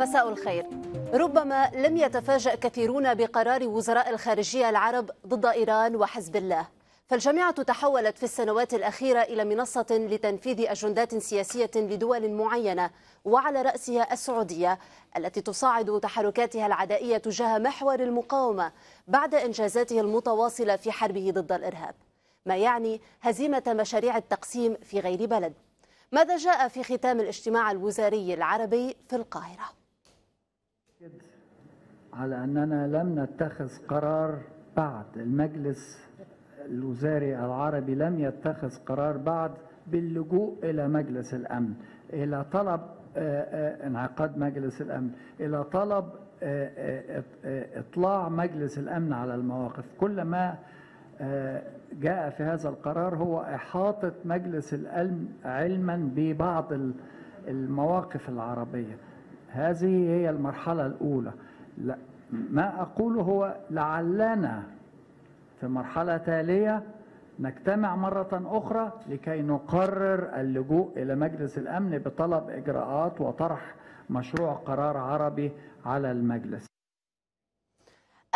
مساء الخير ربما لم يتفاجأ كثيرون بقرار وزراء الخارجية العرب ضد إيران وحزب الله فالجامعة تحولت في السنوات الأخيرة إلى منصة لتنفيذ أجندات سياسية لدول معينة وعلى رأسها السعودية التي تصاعد تحركاتها العدائية تجاه محور المقاومة بعد إنجازاته المتواصلة في حربه ضد الإرهاب ما يعني هزيمة مشاريع التقسيم في غير بلد ماذا جاء في ختام الاجتماع الوزاري العربي في القاهره على أننا لم نتخذ قرار بعد المجلس الوزاري العربي لم يتخذ قرار بعد باللجوء إلى مجلس الأمن إلى طلب آه، آه، انعقاد مجلس الأمن إلى طلب آه، إطلاع مجلس الأمن على المواقف كل ما جاء في هذا القرار هو إحاطة مجلس الأمن علما ببعض المواقف العربية هذه هي المرحلة الأولى لا ما أقوله هو لعلنا في مرحلة تالية نجتمع مرة أخرى لكي نقرر اللجوء إلى مجلس الأمن بطلب إجراءات وطرح مشروع قرار عربي على المجلس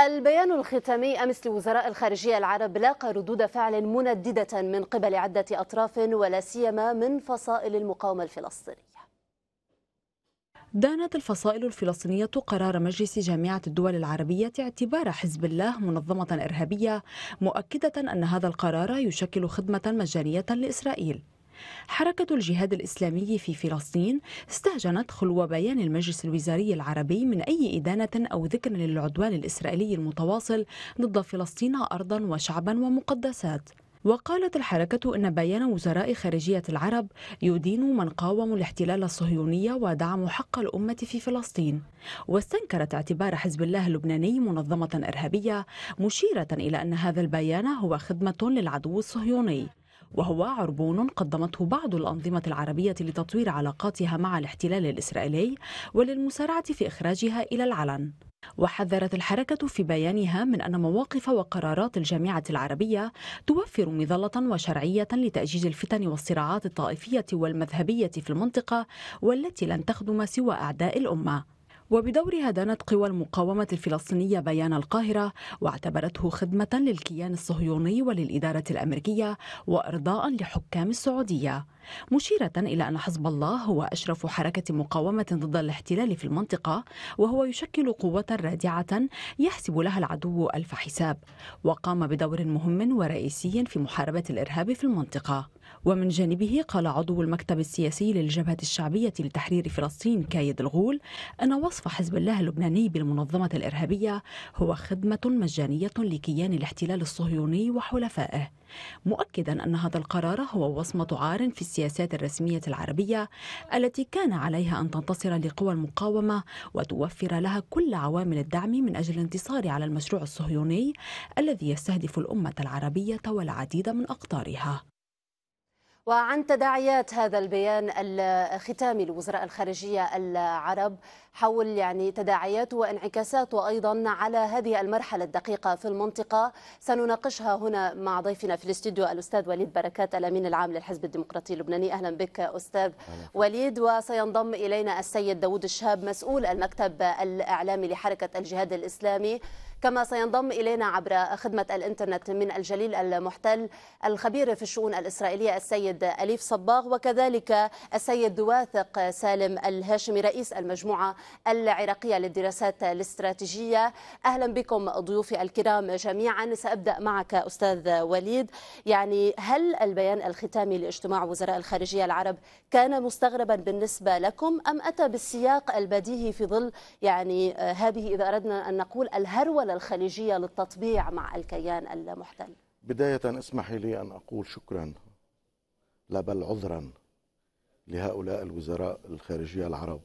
البيان الختامي أمس لوزراء الخارجية العرب لاقى ردود فعل منددة من قبل عدة أطراف ولا سيما من فصائل المقاومة الفلسطينية دانت الفصائل الفلسطينية قرار مجلس جامعة الدول العربية اعتبار حزب الله منظمة إرهابية مؤكدة أن هذا القرار يشكل خدمة مجانية لإسرائيل حركة الجهاد الإسلامي في فلسطين استهجنت خلو بيان المجلس الوزاري العربي من أي إدانة أو ذكر للعدوان الإسرائيلي المتواصل ضد فلسطين أرضا وشعبا ومقدسات وقالت الحركة أن بيان وزراء خارجية العرب يدين من قاوموا الاحتلال الصهيوني ودعموا حق الأمة في فلسطين واستنكرت اعتبار حزب الله اللبناني منظمة إرهابية مشيرة إلى أن هذا البيان هو خدمة للعدو الصهيوني وهو عربون قدمته بعض الأنظمة العربية لتطوير علاقاتها مع الاحتلال الإسرائيلي وللمسارعة في إخراجها إلى العلن وحذرت الحركة في بيانها من أن مواقف وقرارات الجامعة العربية توفر مظلة وشرعية لتأجيج الفتن والصراعات الطائفية والمذهبية في المنطقة والتي لن تخدم سوى أعداء الأمة وبدورها دانت قوى المقاومة الفلسطينية بيان القاهرة واعتبرته خدمة للكيان الصهيوني وللإدارة الأمريكية وإرضاء لحكام السعودية مشيرة إلى أن حزب الله هو أشرف حركة مقاومة ضد الاحتلال في المنطقة وهو يشكل قوة رادعة يحسب لها العدو ألف حساب وقام بدور مهم ورئيسي في محاربة الإرهاب في المنطقة ومن جانبه قال عضو المكتب السياسي للجبهة الشعبية لتحرير فلسطين كايد الغول أن وصف حزب الله اللبناني بالمنظمة الإرهابية هو خدمة مجانية لكيان الاحتلال الصهيوني وحلفائه مؤكدا أن هذا القرار هو وصمة عار في السياسات الرسمية العربية التي كان عليها أن تنتصر لقوى المقاومة وتوفر لها كل عوامل الدعم من أجل الانتصار على المشروع الصهيوني الذي يستهدف الأمة العربية والعديد من أقطارها وعن تداعيات هذا البيان الختامي لوزراء الخارجية العرب حول يعني تداعياته وانعكاساته أيضا على هذه المرحلة الدقيقة في المنطقة سنناقشها هنا مع ضيفنا في الاستوديو الأستاذ وليد بركات الأمين العام للحزب الديمقراطي اللبناني أهلا بك أستاذ وليد وسينضم إلينا السيد داوود الشهاب مسؤول المكتب الإعلامي لحركة الجهاد الإسلامي كما سينضم إلينا عبر خدمة الإنترنت من الجليل المحتل الخبير في الشؤون الإسرائيلية السيد أليف صباغ وكذلك السيد واثق سالم الهاشمي رئيس المجموعة العراقية للدراسات الاستراتيجية أهلا بكم ضيوفي الكرام جميعا سأبدأ معك أستاذ وليد يعني هل البيان الختامي لاجتماع وزراء الخارجية العرب كان مستغربا بالنسبة لكم أم أتى بالسياق البديهي في ظل يعني آه، هذه إذا أردنا أن نقول الهرولة الخليجية للتطبيع مع الكيان المحتل بداية اسمحي لي أن أقول شكرا لا بل عذرا لهؤلاء الوزراء الخارجية العرب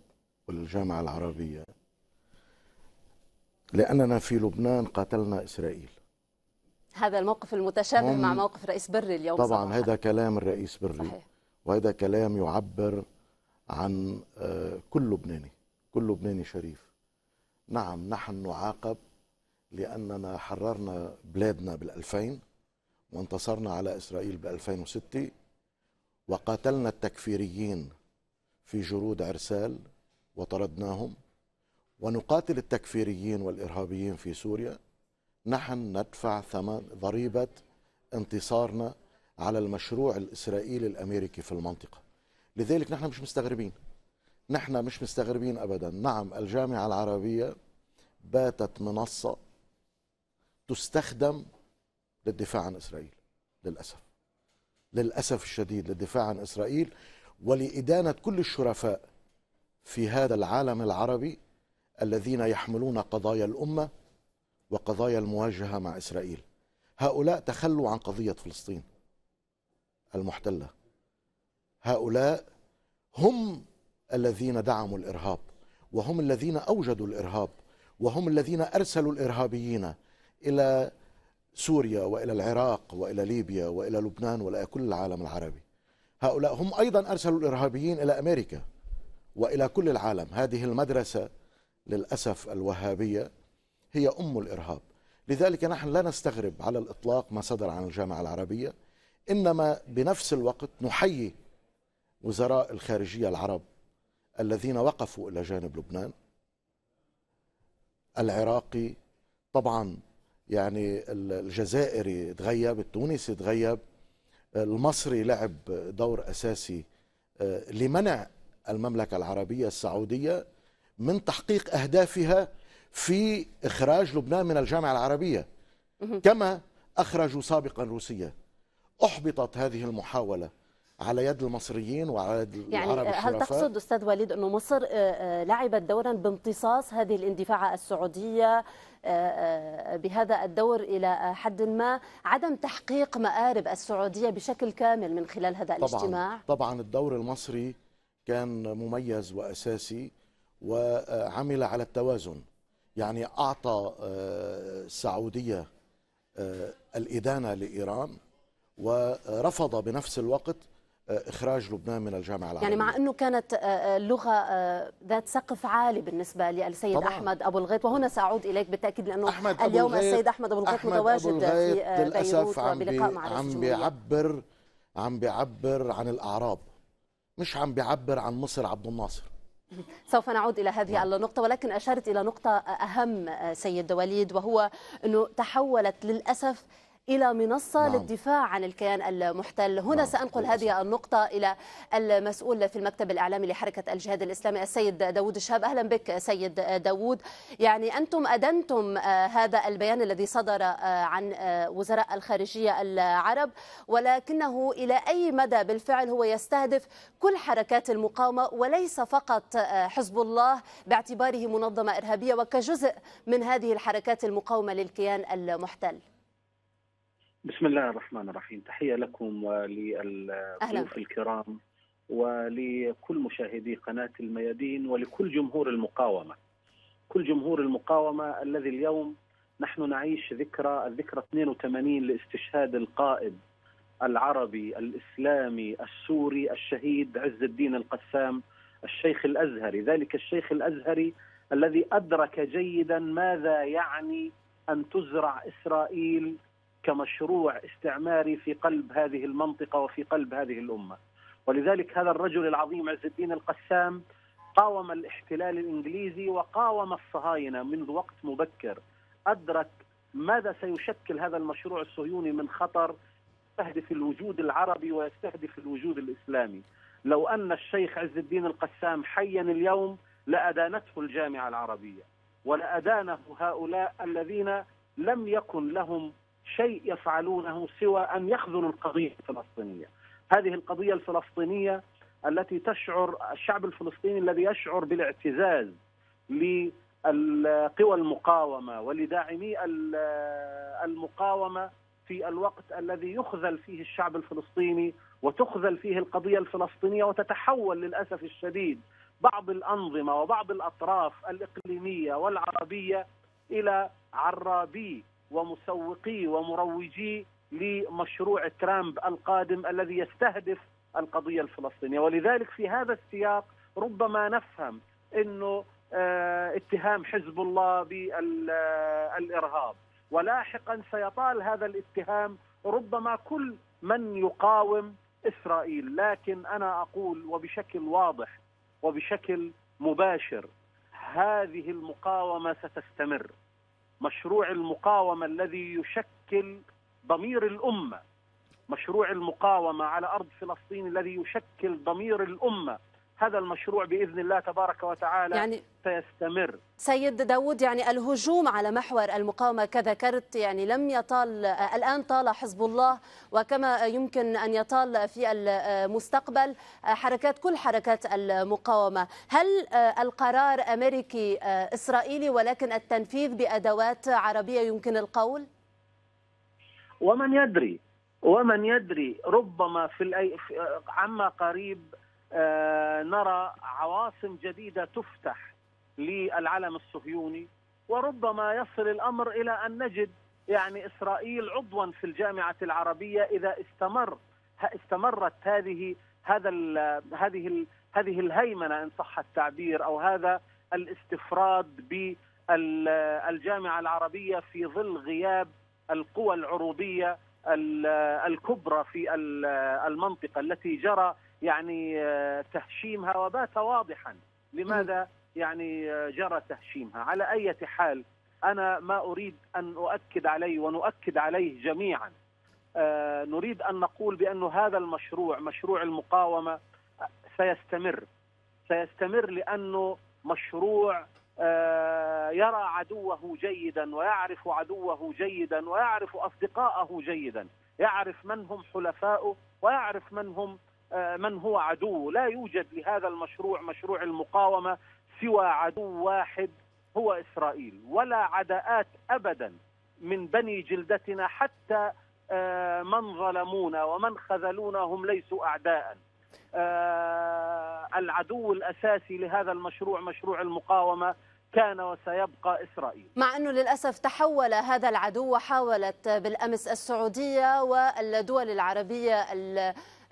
وللجامعة العربية لأننا في لبنان قاتلنا إسرائيل هذا الموقف المتشابه مع موقف رئيس بري اليوم طبعا صباحا. هذا كلام الرئيس بري صحيح. وهذا كلام يعبر عن آه، كل لبناني كل لبناني شريف نعم نحن نعاقب لأننا حررنا بلادنا بال2000 وانتصرنا على إسرائيل بال2006 وقاتلنا التكفيريين في جرود عرسال وطردناهم ونقاتل التكفيريين والإرهابيين في سوريا نحن ندفع ثمن ضريبة انتصارنا على المشروع الإسرائيلي الأمريكي في المنطقة لذلك نحن مش مستغربين نحن مش مستغربين أبدا نعم الجامعة العربية باتت منصة تستخدم للدفاع عن اسرائيل للاسف للاسف الشديد للدفاع عن اسرائيل ولادانه كل الشرفاء في هذا العالم العربي الذين يحملون قضايا الامه وقضايا المواجهه مع اسرائيل هؤلاء تخلوا عن قضيه فلسطين المحتله هؤلاء هم الذين دعموا الارهاب وهم الذين اوجدوا الارهاب وهم الذين ارسلوا الارهابيين الى سوريا والى العراق والى ليبيا والى لبنان والى كل العالم العربي. هؤلاء هم ايضا ارسلوا الارهابيين الى امريكا والى كل العالم، هذه المدرسه للاسف الوهابيه هي ام الارهاب. لذلك نحن لا نستغرب على الاطلاق ما صدر عن الجامعه العربيه انما بنفس الوقت نحيي وزراء الخارجيه العرب الذين وقفوا الى جانب لبنان العراقي طبعا يعني الجزائري تغيب التونسي تغيب المصري لعب دور أساسي آه، لمنع المملكة العربية السعودية من تحقيق أهدافها في إخراج لبنان من الجامعة العربية كما أخرجوا سابقا روسيا أحبطت هذه المحاولة على يد المصريين وعلى يد يعني العرب آه، هل الشرفاء. تقصد استاذ وليد انه مصر آه، آه، لعبت دورا بامتصاص هذه الاندفاعه السعوديه بهذا الدور الى حد ما عدم تحقيق مآرب السعوديه بشكل كامل من خلال هذا طبعاً الاجتماع طبعا الدور المصري كان مميز واساسي وعمل على التوازن يعني اعطى السعوديه الادانه لايران ورفض بنفس الوقت اخراج لبنان من الجامعه العربيه يعني مع انه كانت آه، آه، لغه آه، ذات سقف عالي بالنسبه للسيد طبعا. احمد ابو الغيط وهنا ساعود اليك بالتاكيد لانه أحمد اليوم السيد احمد ابو الغيط متواجد أبو في للاسف عم بلقاء مع عم بيعبر عم بيعبر عن الاعراب مش عم بيعبر عن مصر عبد الناصر سوف نعود إلى هذه نعم. النقطة ولكن أشرت إلى نقطة أهم سيد وليد وهو أنه تحولت للأسف إلى منصة نعم. للدفاع عن الكيان المحتل هنا نعم. سأنقل هذه النقطة إلى المسؤول في المكتب الإعلامي لحركة الجهاد الإسلامي السيد داود الشهاب أهلا بك سيد داود يعني أنتم أدنتم آه، هذا البيان الذي صدر آه، عن آه، وزراء الخارجية العرب ولكنه إلى أي مدى بالفعل هو يستهدف كل حركات المقاومة وليس فقط حزب الله باعتباره منظمة إرهابية وكجزء من هذه الحركات المقاومة للكيان المحتل بسم الله الرحمن الرحيم تحية لكم وللضيوف الكرام ولكل مشاهدي قناة الميادين ولكل جمهور المقاومة كل جمهور المقاومة الذي اليوم نحن نعيش ذكرى الذكرى 82 لاستشهاد القائد العربي الإسلامي السوري الشهيد عز الدين القسام الشيخ الأزهري ذلك الشيخ الأزهري الذي أدرك جيدا ماذا يعني أن تزرع إسرائيل كمشروع استعماري في قلب هذه المنطقه وفي قلب هذه الامه. ولذلك هذا الرجل العظيم عز الدين القسام قاوم الاحتلال الانجليزي وقاوم الصهاينه منذ وقت مبكر. ادرك ماذا سيشكل هذا المشروع الصهيوني من خطر يستهدف الوجود العربي ويستهدف الوجود الاسلامي. لو ان الشيخ عز الدين القسام حيا اليوم لادانته الجامعه العربيه ولادانه هؤلاء الذين لم يكن لهم شيء يفعلونه سوى ان يخذلوا القضيه الفلسطينيه. هذه القضيه الفلسطينيه التي تشعر الشعب الفلسطيني الذي يشعر بالاعتزاز للقوى المقاومه ولداعمي المقاومه في الوقت الذي يخذل فيه الشعب الفلسطيني وتخذل فيه القضيه الفلسطينيه وتتحول للاسف الشديد بعض الانظمه وبعض الاطراف الاقليميه والعربيه الى عرابي ومسوقي ومروجي لمشروع ترامب القادم الذي يستهدف القضية الفلسطينية ولذلك في هذا السياق ربما نفهم أنه آه، اتهام حزب الله بالإرهاب آه، ولاحقا سيطال هذا الاتهام ربما كل من يقاوم إسرائيل لكن أنا أقول وبشكل واضح وبشكل مباشر هذه المقاومة ستستمر مشروع المقاومه الذي يشكل ضمير الامه مشروع المقاومه على ارض فلسطين الذي يشكل ضمير الامه هذا المشروع باذن الله تبارك وتعالى يعني سيستمر. سيد داوود يعني الهجوم على محور المقاومه كذكرت يعني لم يطال الان طال حزب الله وكما يمكن ان يطال في المستقبل حركات كل حركات المقاومه، هل القرار امريكي اسرائيلي ولكن التنفيذ بادوات عربيه يمكن القول؟ ومن يدري ومن يدري ربما في الأي... عما قريب آه، نرى عواصم جديده تفتح للعلم الصهيوني وربما يصل الامر الى ان نجد يعني اسرائيل عضوا في الجامعه العربيه اذا استمر استمرت هذه هذا هذه هذه الهيمنه ان صح التعبير او هذا الاستفراد بالجامعه العربيه في ظل غياب القوى العروبيه الكبرى في المنطقه التي جرى يعني آه، تهشيمها وبات واضحا لماذا يعني آه، جرى تهشيمها على أي حال أنا ما أريد أن أؤكد عليه ونؤكد عليه جميعا آه، نريد أن نقول بأن هذا المشروع مشروع المقاومة سيستمر سيستمر لأنه مشروع يرى عدوه جيدا ويعرف عدوه جيدا ويعرف أصدقائه جيدا يعرف من هم حلفاؤه ويعرف من هم آه، من هو عدو لا يوجد لهذا المشروع مشروع المقاومة سوى عدو واحد هو إسرائيل ولا عداءات أبدا من بني جلدتنا حتى آه، من ظلمونا ومن خذلونا هم ليسوا أعداء آه، العدو الأساسي لهذا المشروع مشروع المقاومة كان وسيبقى إسرائيل مع أنه للأسف تحول هذا العدو وحاولت بالأمس السعودية والدول العربية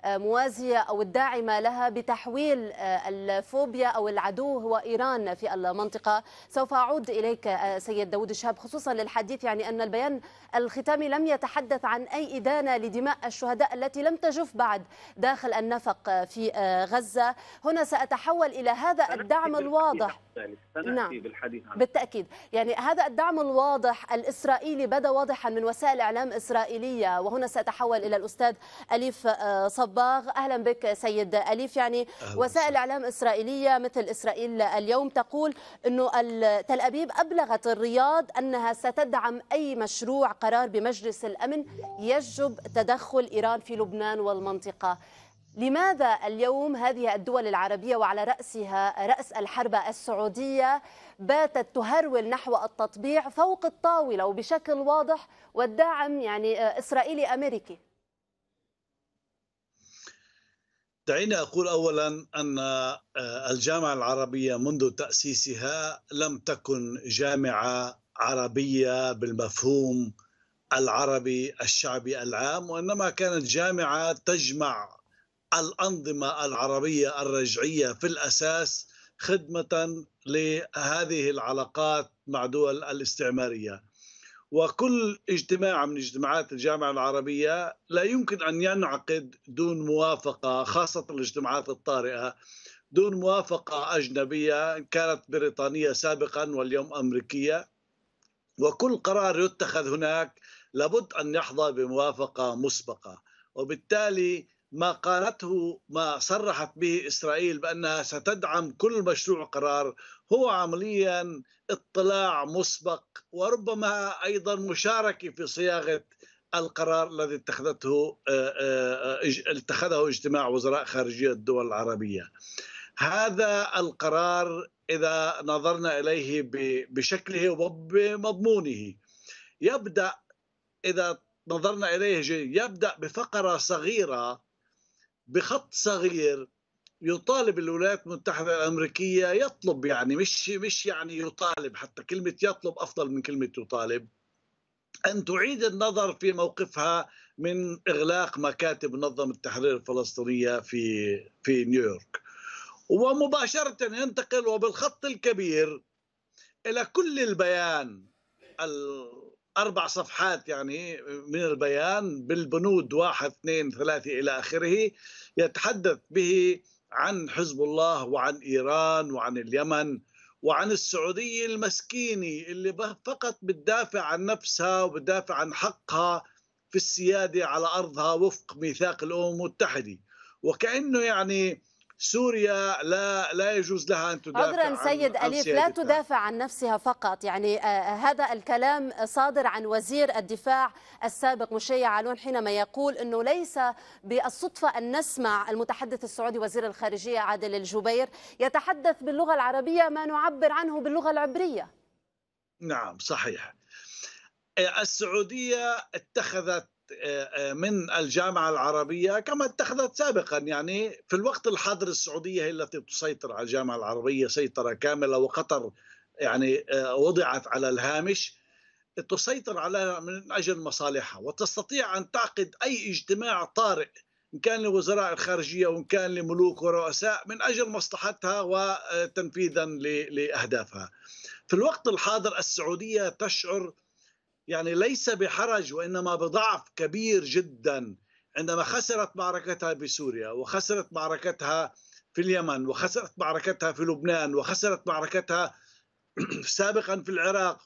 موازية أو الداعمة لها بتحويل آه، الفوبيا أو العدو هو إيران في المنطقة سوف أعود إليك آه، سيد داود الشهاب خصوصا للحديث يعني أن البيان الختامي لم يتحدث عن أي إدانة لدماء الشهداء التي لم تجف بعد داخل النفق آه، في غزة هنا سأتحول إلى هذا الدعم الواضح ذلك سنأتي نعم. بالحديث عنه بالتأكيد يعني هذا الدعم الواضح الإسرائيلي بدا واضحا من وسائل إعلام إسرائيلية وهنا سأتحول إلى الأستاذ أليف آه، صباغ أهلا بك سيد أليف يعني أهلا. وسائل إعلام إسرائيلية مثل إسرائيل اليوم تقول أنه تل أبيب أبلغت الرياض أنها ستدعم أي مشروع قرار بمجلس الأمن يجب تدخل إيران في لبنان والمنطقة لماذا اليوم هذه الدول العربية وعلى رأسها رأس الحرب السعودية باتت تهرول نحو التطبيع فوق الطاولة وبشكل واضح والدعم يعني آه، إسرائيلي أمريكي دعيني أقول أولا أن آه، الجامعة العربية منذ تأسيسها لم تكن جامعة عربية بالمفهوم العربي الشعبي العام وإنما كانت جامعة تجمع الأنظمة العربية الرجعية في الأساس خدمة لهذه العلاقات مع دول الاستعمارية وكل اجتماع من اجتماعات الجامعة العربية لا يمكن أن ينعقد دون موافقة خاصة الاجتماعات الطارئة دون موافقة أجنبية كانت بريطانية سابقا واليوم أمريكية وكل قرار يتخذ هناك لابد أن يحظى بموافقة مسبقة وبالتالي ما قالته ما صرحت به إسرائيل بأنها ستدعم كل مشروع قرار هو عمليا اطلاع مسبق وربما أيضا مشاركة في صياغة القرار الذي اتخذته آه، آه، اتخذه اجتماع وزراء خارجية الدول العربية هذا القرار إذا نظرنا إليه بشكله وبمضمونه يبدأ إذا نظرنا إليه يبدأ بفقرة صغيرة بخط صغير يطالب الولايات المتحدة الأمريكية يطلب يعني مش مش يعني يطالب حتى كلمة يطلب أفضل من كلمة يطالب أن تعيد النظر في موقفها من إغلاق مكاتب منظمة التحرير الفلسطينية في في نيويورك ومباشرة ينتقل وبالخط الكبير إلى كل البيان أربع صفحات يعني من البيان بالبنود واحد اثنين ثلاثة إلى آخره يتحدث به عن حزب الله وعن إيران وعن اليمن وعن السعودية المسكينة اللي فقط بتدافع عن نفسها وبتدافع عن حقها في السيادة على أرضها وفق ميثاق الأمم المتحدة وكأنه يعني سوريا لا لا يجوز لها ان تدافع عذرا سيد عن اليف لا تدافع عن نفسها فقط يعني آه، آه، هذا الكلام صادر عن وزير الدفاع السابق مشيع علون حينما يقول انه ليس بالصدفه ان نسمع المتحدث السعودي وزير الخارجيه عادل الجبير يتحدث باللغه العربيه ما نعبر عنه باللغه العبريه نعم صحيح السعوديه اتخذت آه، آه، من الجامعة العربية كما اتخذت سابقا يعني في الوقت الحاضر السعودية هي التي تسيطر على الجامعة العربية سيطرة كاملة وقطر يعني آه، وضعت على الهامش تسيطر على من أجل مصالحها وتستطيع أن تعقد أي اجتماع طارئ إن كان لوزراء الخارجية وإن كان لملوك ورؤساء من أجل مصلحتها وتنفيذا لأهدافها في الوقت الحاضر السعودية تشعر يعني ليس بحرج وإنما بضعف كبير جدا عندما خسرت معركتها بسوريا وخسرت معركتها في اليمن وخسرت معركتها في لبنان وخسرت معركتها سابقا في العراق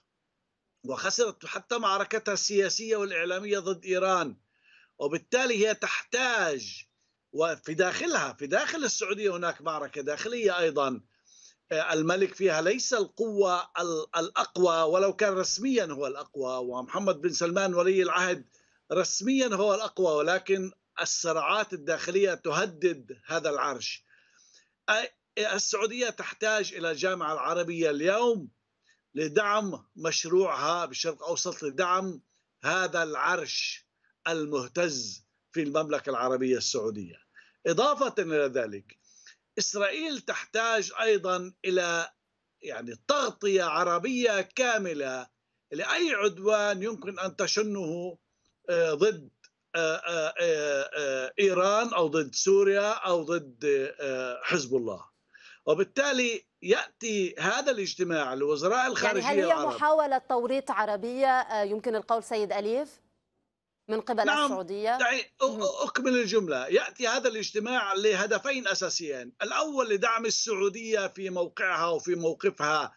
وخسرت حتى معركتها السياسية والإعلامية ضد إيران وبالتالي هي تحتاج وفي داخلها في داخل السعودية هناك معركة داخلية أيضا آه، الملك فيها ليس القوة الأقوى ولو كان رسميا هو الأقوى ومحمد بن سلمان ولي العهد رسميا هو الأقوى ولكن الصراعات الداخلية تهدد هذا العرش السعودية تحتاج إلى الجامعة العربية اليوم لدعم مشروعها بالشرق الأوسط لدعم هذا العرش المهتز في المملكة العربية السعودية إضافة إلى ذلك إسرائيل تحتاج أيضا إلى يعني تغطية عربية كاملة لأي عدوان يمكن أن تشنه آه، ضد آه، آه، إيران أو ضد سوريا أو ضد حزب الله وبالتالي ياتي هذا الاجتماع لوزراء يعني الخارجيه يعني هل هي العرب. محاوله توريط عربيه يمكن القول سيد اليف من قبل نعم السعودية أكمل الجملة يأتي هذا الاجتماع لهدفين أساسيين الأول لدعم السعودية في موقعها وفي موقفها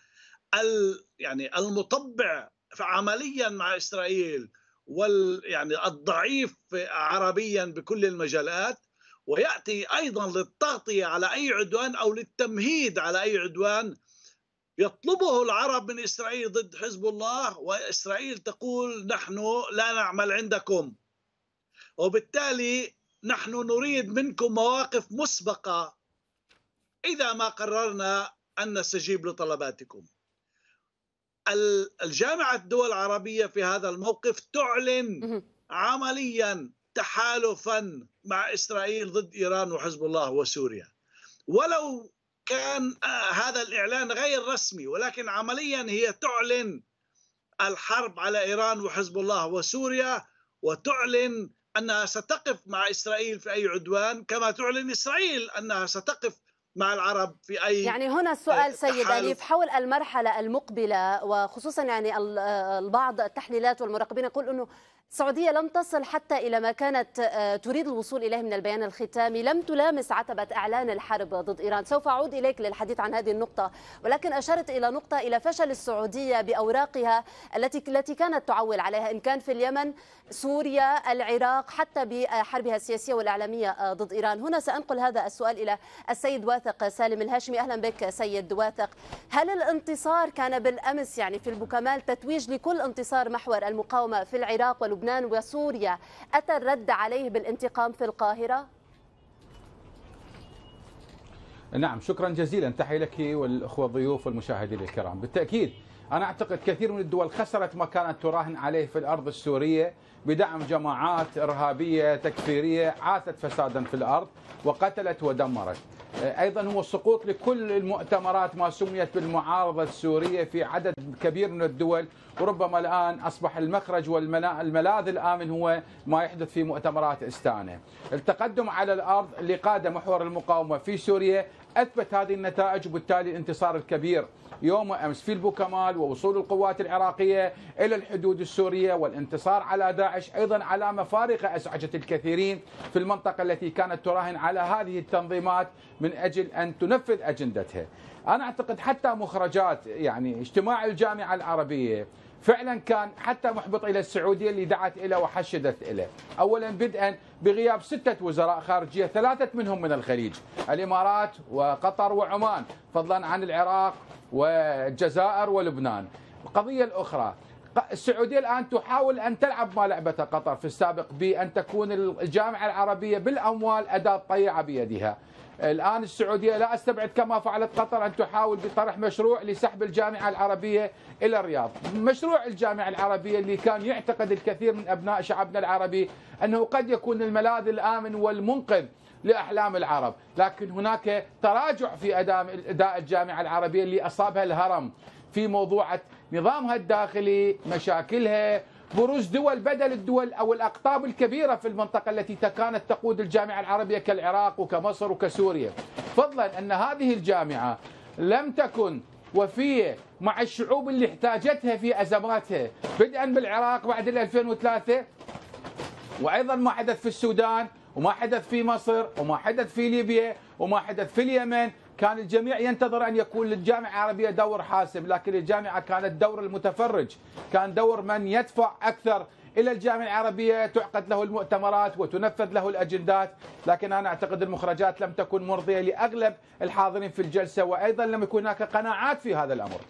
يعني المطبع عمليا مع إسرائيل وال يعني الضعيف عربيا بكل المجالات ويأتي أيضا للتغطية على أي عدوان أو للتمهيد على أي عدوان يطلبه العرب من إسرائيل ضد حزب الله وإسرائيل تقول نحن لا نعمل عندكم وبالتالي نحن نريد منكم مواقف مسبقة إذا ما قررنا أن نستجيب لطلباتكم الجامعة الدول العربية في هذا الموقف تعلن عمليا تحالفا مع إسرائيل ضد إيران وحزب الله وسوريا ولو كان آه، هذا الإعلان غير رسمي ولكن عمليا هي تعلن الحرب على إيران وحزب الله وسوريا وتعلن أنها ستقف مع إسرائيل في أي عدوان كما تعلن إسرائيل أنها ستقف مع العرب في اي يعني هنا السؤال آه، سيد اليف حول المرحله المقبله وخصوصا يعني آه، البعض التحليلات والمراقبين يقول انه السعودية لم تصل حتى إلى ما كانت آه، تريد الوصول إليه من البيان الختامي لم تلامس عتبة إعلان الحرب ضد إيران سوف أعود إليك للحديث عن هذه النقطة ولكن أشرت إلى نقطة إلى فشل السعودية بأوراقها التي التي كانت تعول عليها إن كان في اليمن سوريا العراق حتى بحربها السياسية والإعلامية آه، ضد إيران هنا سأنقل هذا السؤال إلى السيد واثق سالم الهاشمي أهلا بك سيد واثق هل الانتصار كان بالأمس يعني في البوكمال تتويج لكل انتصار محور المقاومة في العراق والو ولبنان وسوريا أتى الرد عليه بالانتقام في القاهرة؟ نعم شكرا جزيلا تحية لك والأخوة الضيوف والمشاهدين الكرام بالتأكيد أنا أعتقد كثير من الدول خسرت ما كانت تراهن عليه في الأرض السورية بدعم جماعات إرهابية تكفيرية عاثت فسادا في الأرض وقتلت ودمرت آه، ايضا هو سقوط لكل المؤتمرات ما سميت بالمعارضه السوريه في عدد كبير من الدول وربما الان اصبح المخرج والملاذ الامن هو ما يحدث في مؤتمرات استانه. التقدم على الارض لقاده محور المقاومه في سوريا أثبت هذه النتائج وبالتالي الانتصار الكبير يوم أمس في البوكمال ووصول القوات العراقية إلى الحدود السورية والانتصار على داعش أيضا على فارقه ازعجت الكثيرين في المنطقة التي كانت تراهن على هذه التنظيمات من أجل أن تنفذ أجندتها أنا أعتقد حتى مخرجات يعني اجتماع الجامعة العربية فعلا كان حتى محبط الى السعوديه اللي دعت الى وحشدت اليه. اولا بدءا بغياب سته وزراء خارجيه ثلاثه منهم من الخليج، الامارات وقطر وعمان، فضلا عن العراق والجزائر ولبنان. القضيه الاخرى السعوديه الان تحاول ان تلعب ما لعبتها قطر في السابق بان تكون الجامعه العربيه بالاموال اداه طيعه بيدها. الآن السعودية لا أستبعد كما فعلت قطر أن تحاول بطرح مشروع لسحب الجامعة العربية إلى الرياض مشروع الجامعة العربية اللي كان يعتقد الكثير من أبناء شعبنا العربي أنه قد يكون الملاذ الآمن والمنقذ لأحلام العرب لكن هناك تراجع في أداء الجامعة العربية اللي أصابها الهرم في موضوع نظامها الداخلي مشاكلها بروز دول بدل الدول او الاقطاب الكبيره في المنطقه التي كانت تقود الجامعه العربيه كالعراق وكمصر وكسوريا فضلا ان هذه الجامعه لم تكن وفيه مع الشعوب اللي احتاجتها في أزماتها بدءا بالعراق بعد 2003 وأيضا ما حدث في السودان وما حدث في مصر وما حدث في ليبيا وما حدث في اليمن كان الجميع ينتظر أن يكون للجامعة العربية دور حاسم لكن الجامعة كانت دور المتفرج كان دور من يدفع أكثر إلى الجامعة العربية تعقد له المؤتمرات وتنفذ له الأجندات لكن أنا أعتقد المخرجات لم تكن مرضية لأغلب الحاضرين في الجلسة وأيضا لم يكن هناك قناعات في هذا الأمر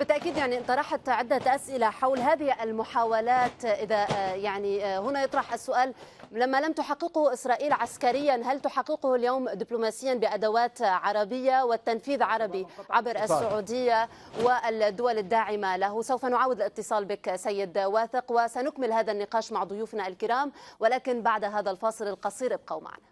بالتاكيد يعني طرحت عده اسئله حول هذه المحاولات اذا آه، يعني آه، هنا يطرح السؤال لما لم تحققه اسرائيل عسكريا هل تحققه اليوم دبلوماسيا بادوات عربيه والتنفيذ عربي عبر السعوديه والدول الداعمه له سوف نعاود الاتصال بك سيد واثق وسنكمل هذا النقاش مع ضيوفنا الكرام ولكن بعد هذا الفاصل القصير ابقوا معنا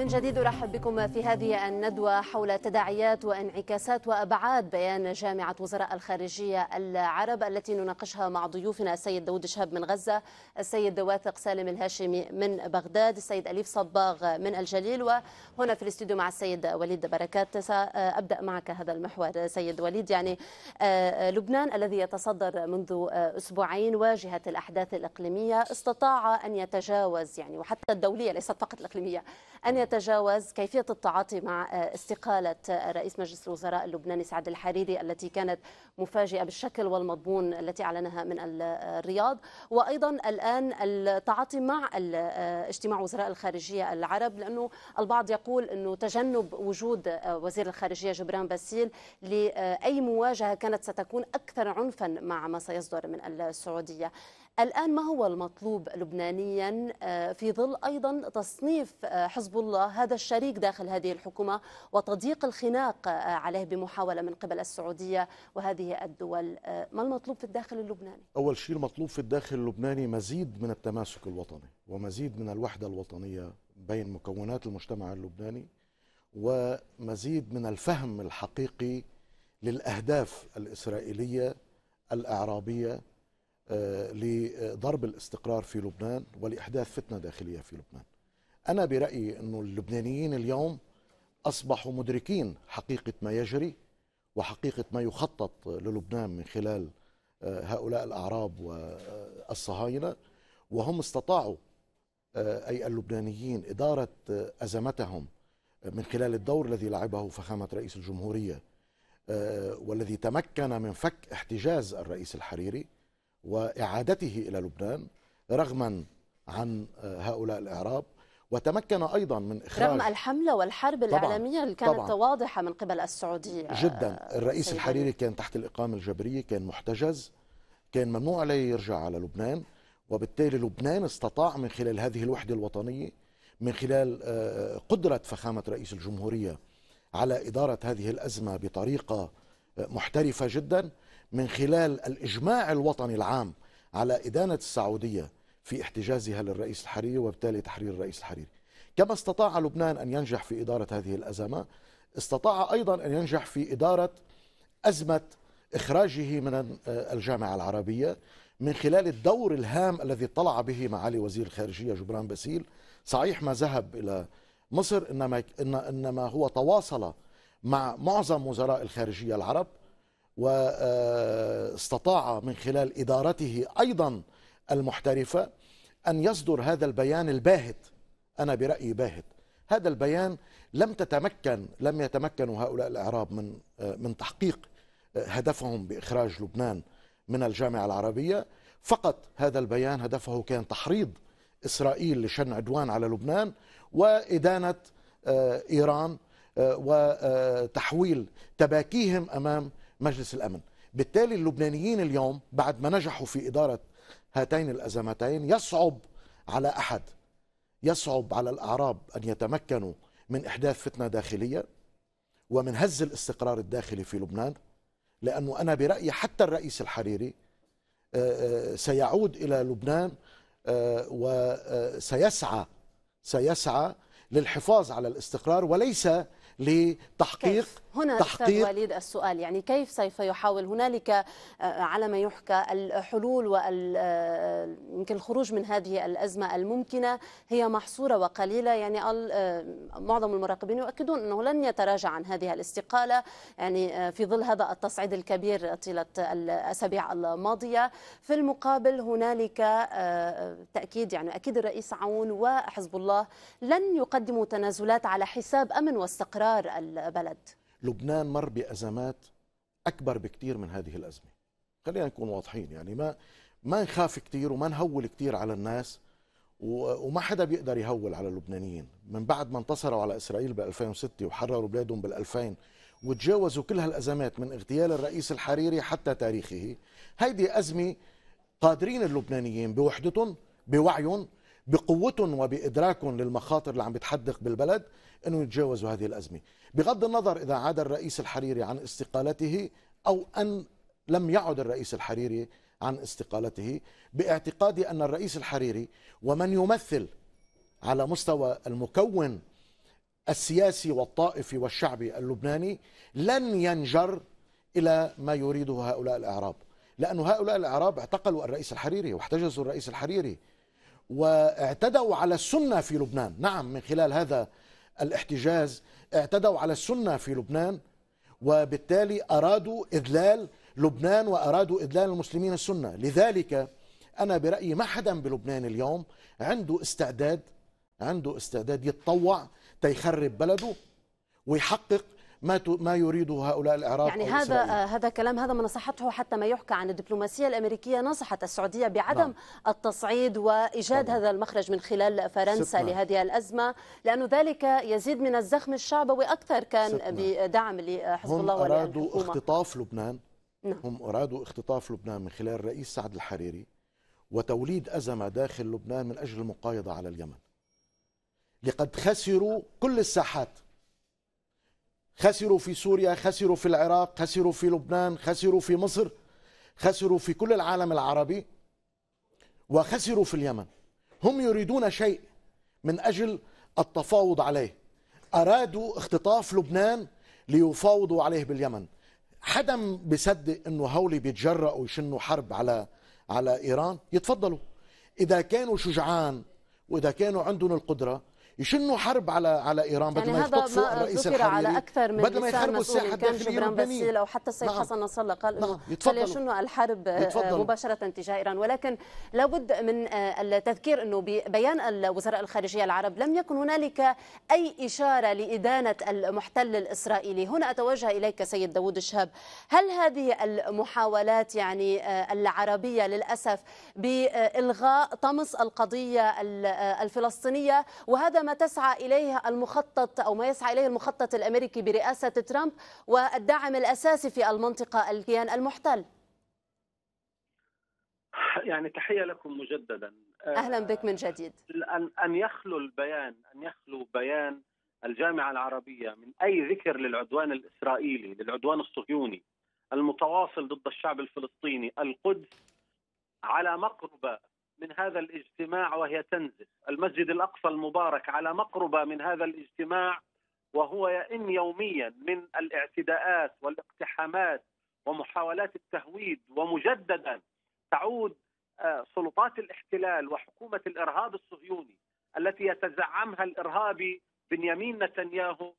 من جديد ارحب بكم في هذه الندوه حول تداعيات وانعكاسات وابعاد بيان جامعه وزراء الخارجيه العرب التي نناقشها مع ضيوفنا السيد داود شهاب من غزه، السيد واثق سالم الهاشمي من بغداد، السيد اليف صباغ من الجليل وهنا في الاستوديو مع السيد وليد بركات سابدا معك هذا المحور سيد وليد يعني آه، لبنان الذي يتصدر منذ اسبوعين واجهه الاحداث الاقليميه استطاع ان يتجاوز يعني وحتى الدوليه ليست فقط الاقليميه ان يتجاوز كيفية التعاطي مع آه، استقالة آه، رئيس مجلس الوزراء اللبناني سعد الحريري التي كانت مفاجئة بالشكل والمضمون التي أعلنها من الرياض آه، وأيضا الآن التعاطي مع اجتماع وزراء الخارجية العرب لأنه البعض يقول أنه تجنب وجود وزير الخارجية جبران باسيل لأي مواجهة كانت ستكون أكثر عنفا مع ما سيصدر من السعودية الآن ما هو المطلوب لبنانيا آه، في ظل أيضا تصنيف آه، حزب الله هذا الشريك داخل هذه الحكومة وتضييق الخناق آه، عليه بمحاولة من قبل السعودية وهذه الدول ما المطلوب في الداخل اللبناني؟ أول شيء المطلوب في الداخل اللبناني مزيد من التماسك الوطني ومزيد من الوحدة الوطنية بين مكونات المجتمع اللبناني ومزيد من الفهم الحقيقي للأهداف الإسرائيلية الإعرابية لضرب الاستقرار في لبنان ولإحداث فتنة داخلية في لبنان أنا برأيي انه اللبنانيين اليوم أصبحوا مدركين حقيقة ما يجري وحقيقة ما يخطط للبنان من خلال آه، هؤلاء الأعراب والصهاينة وهم استطاعوا آه، أي اللبنانيين إدارة آه، أزمتهم من خلال الدور الذي لعبه فخامة رئيس الجمهورية والذي تمكن من فك احتجاز الرئيس الحريري واعادته الى لبنان رغما عن آه، هؤلاء الاعراب وتمكن ايضا من اخراج رغم الحمله والحرب طبعًا الاعلاميه اللي كانت طبعًا واضحه من قبل السعوديه آه، جدا الرئيس سيدي. الحريري كان تحت الاقامه الجبريه كان محتجز كان ممنوع عليه يرجع على لبنان وبالتالي لبنان استطاع من خلال هذه الوحده الوطنيه من خلال آه، قدره فخامه رئيس الجمهوريه على اداره هذه الازمه بطريقه محترفه جدا من خلال الإجماع الوطني العام على إدانة السعودية في احتجازها للرئيس الحريري وبالتالي تحرير الرئيس الحريري كما استطاع لبنان أن ينجح في إدارة هذه الأزمة استطاع أيضا أن ينجح في إدارة أزمة إخراجه من الجامعة العربية من خلال الدور الهام الذي طلع به معالي وزير الخارجية جبران باسيل صحيح ما ذهب إلى مصر إنما, إنما هو تواصل مع معظم وزراء الخارجية العرب واستطاع من خلال إدارته أيضا المحترفة أن يصدر هذا البيان الباهت أنا برأيي باهت هذا البيان لم تتمكن لم يتمكنوا هؤلاء الأعراب من من تحقيق هدفهم بإخراج لبنان من الجامعة العربية فقط هذا البيان هدفه كان تحريض إسرائيل لشن عدوان على لبنان وإدانة آه، إيران آه، وتحويل تباكيهم أمام مجلس الامن بالتالي اللبنانيين اليوم بعد ما نجحوا في اداره هاتين الازمتين يصعب على احد يصعب على الاعراب ان يتمكنوا من احداث فتنه داخليه ومن هز الاستقرار الداخلي في لبنان لانه انا برايي حتى الرئيس الحريري آه، آه، سيعود الى لبنان آه، وسيسعى سيسعى للحفاظ على الاستقرار وليس لتحقيق كيف. هنا تحقيق وليد السؤال يعني كيف سوف يحاول هنالك آه، آه، على ما يحكى الحلول آه، يمكن الخروج من هذه الأزمة الممكنة هي محصورة وقليلة يعني معظم المراقبين يؤكدون أنه لن يتراجع عن هذه الاستقالة يعني في ظل هذا التصعيد الكبير طيلة الأسابيع الماضية في المقابل هنالك تأكيد يعني أكيد الرئيس عون وحزب الله لن يقدموا تنازلات على حساب أمن واستقرار البلد لبنان مر بأزمات أكبر بكتير من هذه الأزمة خلينا نكون واضحين يعني ما ما نخاف كتير وما نهول كتير على الناس وما حدا بيقدر يهول على اللبنانيين من بعد ما انتصروا على إسرائيل بال2006 وحرروا بلادهم بال2000 وتجاوزوا كل هالأزمات من اغتيال الرئيس الحريري حتى تاريخه هيدي أزمة قادرين اللبنانيين بوحدتهم بوعيهم بقوتهم وبادراكهم للمخاطر اللي عم بتحدق بالبلد انه يتجاوزوا هذه الازمه بغض النظر اذا عاد الرئيس الحريري عن استقالته او ان لم يعد الرئيس الحريري عن استقالته باعتقادي ان الرئيس الحريري ومن يمثل على مستوى المكون السياسي والطائفي والشعبي اللبناني لن ينجر الى ما يريده هؤلاء الاعراب لأن هؤلاء الاعراب اعتقلوا الرئيس الحريري واحتجزوا الرئيس الحريري واعتدوا على السنة في لبنان نعم من خلال هذا الاحتجاز اعتدوا على السنة في لبنان وبالتالي أرادوا إذلال لبنان وأرادوا إذلال المسلمين السنة لذلك أنا برأيي ما حدا بلبنان اليوم عنده استعداد عنده استعداد يتطوع تيخرب بلده ويحقق ما ما يريده هؤلاء العراق يعني هذا آه، هذا كلام هذا ما نصحته حتى ما يحكى عن الدبلوماسيه الامريكيه نصحت السعوديه بعدم نعم. التصعيد وايجاد طبعا. هذا المخرج من خلال فرنسا ستنا. لهذه الازمه لانه ذلك يزيد من الزخم الشعبوي اكثر كان ستنا. بدعم لحزب آه، الله هم ارادوا اختطاف لبنان نعم. هم ارادوا اختطاف لبنان من خلال الرئيس سعد الحريري وتوليد ازمه داخل لبنان من اجل المقايضه على اليمن لقد خسروا كل الساحات خسروا في سوريا خسروا في العراق خسروا في لبنان خسروا في مصر خسروا في كل العالم العربي وخسروا في اليمن هم يريدون شيء من أجل التفاوض عليه أرادوا اختطاف لبنان ليفاوضوا عليه باليمن حدا بيصدق انه هولي بيتجرأوا يشنوا حرب على على ايران يتفضلوا اذا كانوا شجعان واذا كانوا عندهم القدره يشنوا حرب على على ايران يعني بدل يعني ما يفقدوا الرئيس الحالي على اكثر من بدل ما يخربوا الساحه الداخليه اللبنانيه او حتى السيد نعم. حسن نصر الله قال نعم. انه يشنوا الحرب آه، يتفضلوا. مباشره تجاه ايران ولكن لابد من آه، التذكير انه ببيان وزراء الخارجيه العرب لم يكن هنالك اي اشاره لادانه المحتل الاسرائيلي هنا اتوجه اليك سيد داوود الشهاب هل هذه المحاولات يعني آه، العربيه للاسف بالغاء طمس القضيه الفلسطينيه وهذا ما تسعى اليه المخطط او ما يسعى اليه المخطط الامريكي برئاسه ترامب والداعم الاساسي في المنطقه الكيان المحتل يعني تحيه لكم مجددا اهلا آه، بك من جديد ان ان يخلو البيان ان يخلو بيان الجامعه العربيه من اي ذكر للعدوان الاسرائيلي للعدوان الصهيوني المتواصل ضد الشعب الفلسطيني القدس على مقربه من هذا الاجتماع وهي تنزل المسجد الأقصى المبارك على مقربة من هذا الاجتماع وهو يئن يوميا من الاعتداءات والاقتحامات ومحاولات التهويد ومجددا تعود آه، سلطات الاحتلال وحكومة الإرهاب الصهيوني التي يتزعمها الإرهابي بنيامين نتنياهو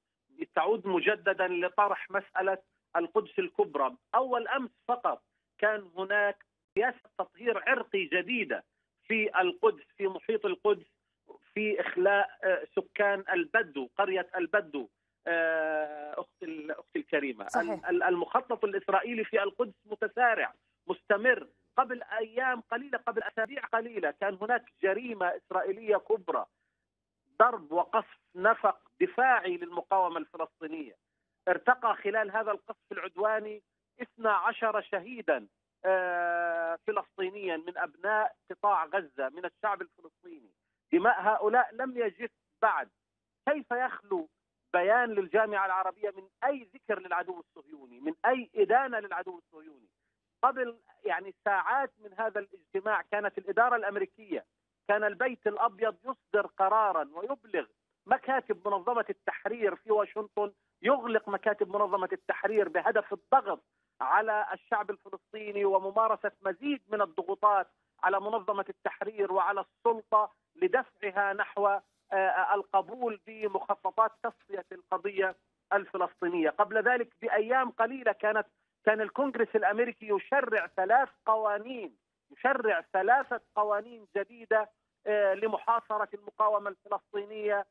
تعود مجددا لطرح مسألة القدس الكبرى أول أمس فقط كان هناك سياسة تطهير عرقي جديدة في القدس في محيط القدس في اخلاء آه، سكان البدو قريه البدو آه، اختي الكريمه صحيح. المخطط الاسرائيلي في القدس متسارع مستمر قبل ايام قليله قبل اسابيع قليله كان هناك جريمه اسرائيليه كبرى ضرب وقصف نفق دفاعي للمقاومه الفلسطينيه ارتقى خلال هذا القصف العدواني 12 شهيدا آه، فلسطينيا من ابناء قطاع غزه من الشعب الفلسطيني دماء هؤلاء لم يجف بعد كيف يخلو بيان للجامعه العربيه من اي ذكر للعدو الصهيوني من اي ادانه للعدو الصهيوني قبل يعني ساعات من هذا الاجتماع كانت الاداره الامريكيه كان البيت الابيض يصدر قرارا ويبلغ مكاتب منظمه التحرير في واشنطن يغلق مكاتب منظمه التحرير بهدف الضغط على الشعب الفلسطيني وممارسه مزيد من الضغوطات على منظمه التحرير وعلى السلطه لدفعها نحو آه، آه، القبول بمخططات تصفيه القضيه الفلسطينيه، قبل ذلك بايام قليله كانت كان الكونغرس الامريكي يشرع ثلاث قوانين يشرع ثلاثه قوانين جديده آه، لمحاصره المقاومه الفلسطينيه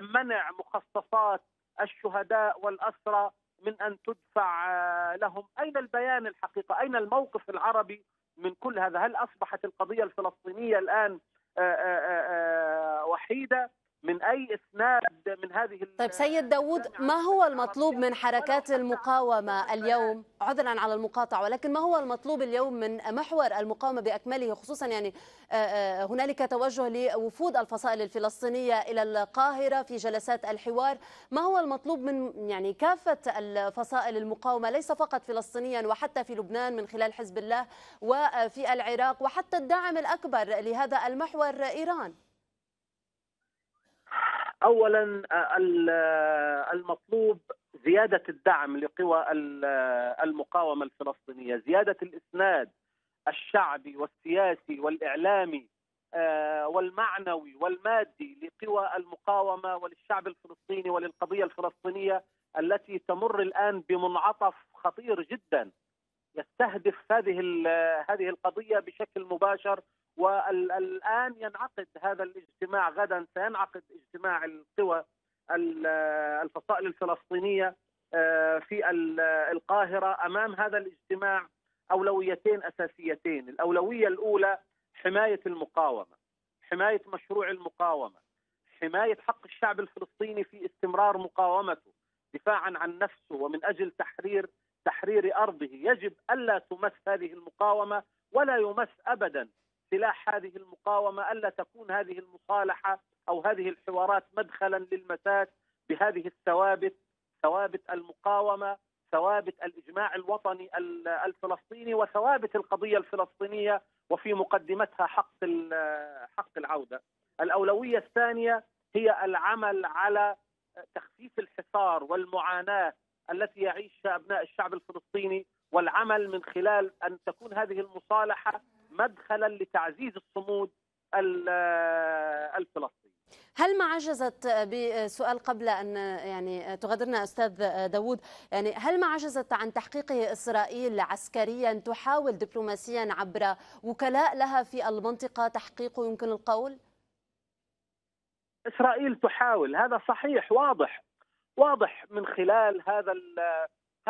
لمنع مخصصات الشهداء والاسرى من ان تدفع آه، لهم، اين البيان الحقيقه؟ اين الموقف العربي من كل هذا؟ هل اصبحت القضيه الفلسطينيه الان آه، آه، وحيده؟ من اي اسناد من هذه طيب سيد داوود ما هو المطلوب من حركات المقاومه اليوم عذرا على المقاطعه ولكن ما هو المطلوب اليوم من محور المقاومه باكمله خصوصا يعني آه، آه، هنالك توجه لوفود الفصائل الفلسطينيه الى القاهره في جلسات الحوار ما هو المطلوب من يعني كافه الفصائل المقاومه ليس فقط فلسطينيا وحتى في لبنان من خلال حزب الله وفي العراق وحتى الدعم الاكبر لهذا المحور ايران اولا آه، آه، المطلوب زياده الدعم لقوى آه، المقاومه الفلسطينيه، زياده الاسناد الشعبي والسياسي والاعلامي والمعنوي والمادي لقوى المقاومه وللشعب الفلسطيني وللقضيه الفلسطينيه التي تمر الان بمنعطف خطير جدا يستهدف هذه هذه القضيه بشكل مباشر والآن ينعقد هذا الاجتماع غدا سينعقد اجتماع القوى الفصائل الفلسطينية آه، في القاهرة أمام هذا الاجتماع أولويتين أساسيتين الأولوية الأولى حماية المقاومة حماية مشروع المقاومة حماية حق الشعب الفلسطيني في استمرار مقاومته دفاعا عن نفسه ومن أجل تحرير تحرير أرضه يجب ألا تمس هذه المقاومة ولا يمس أبدا سلاح هذه المقاومه الا تكون هذه المصالحه او هذه الحوارات مدخلا للمساس بهذه الثوابت ثوابت المقاومه ثوابت الاجماع الوطني الفلسطيني وثوابت القضيه الفلسطينيه وفي مقدمتها حق حق العوده. الاولويه الثانيه هي العمل على تخفيف الحصار والمعاناه التي يعيشها ابناء الشعب الفلسطيني والعمل من خلال ان تكون هذه المصالحه مدخلا لتعزيز الصمود الفلسطيني هل ما عجزت بسؤال قبل ان يعني تغادرنا استاذ داوود يعني هل ما عجزت عن تحقيقه اسرائيل عسكريا تحاول دبلوماسيا عبر وكلاء لها في المنطقه تحقيقه يمكن القول؟ اسرائيل تحاول هذا صحيح واضح واضح من خلال هذا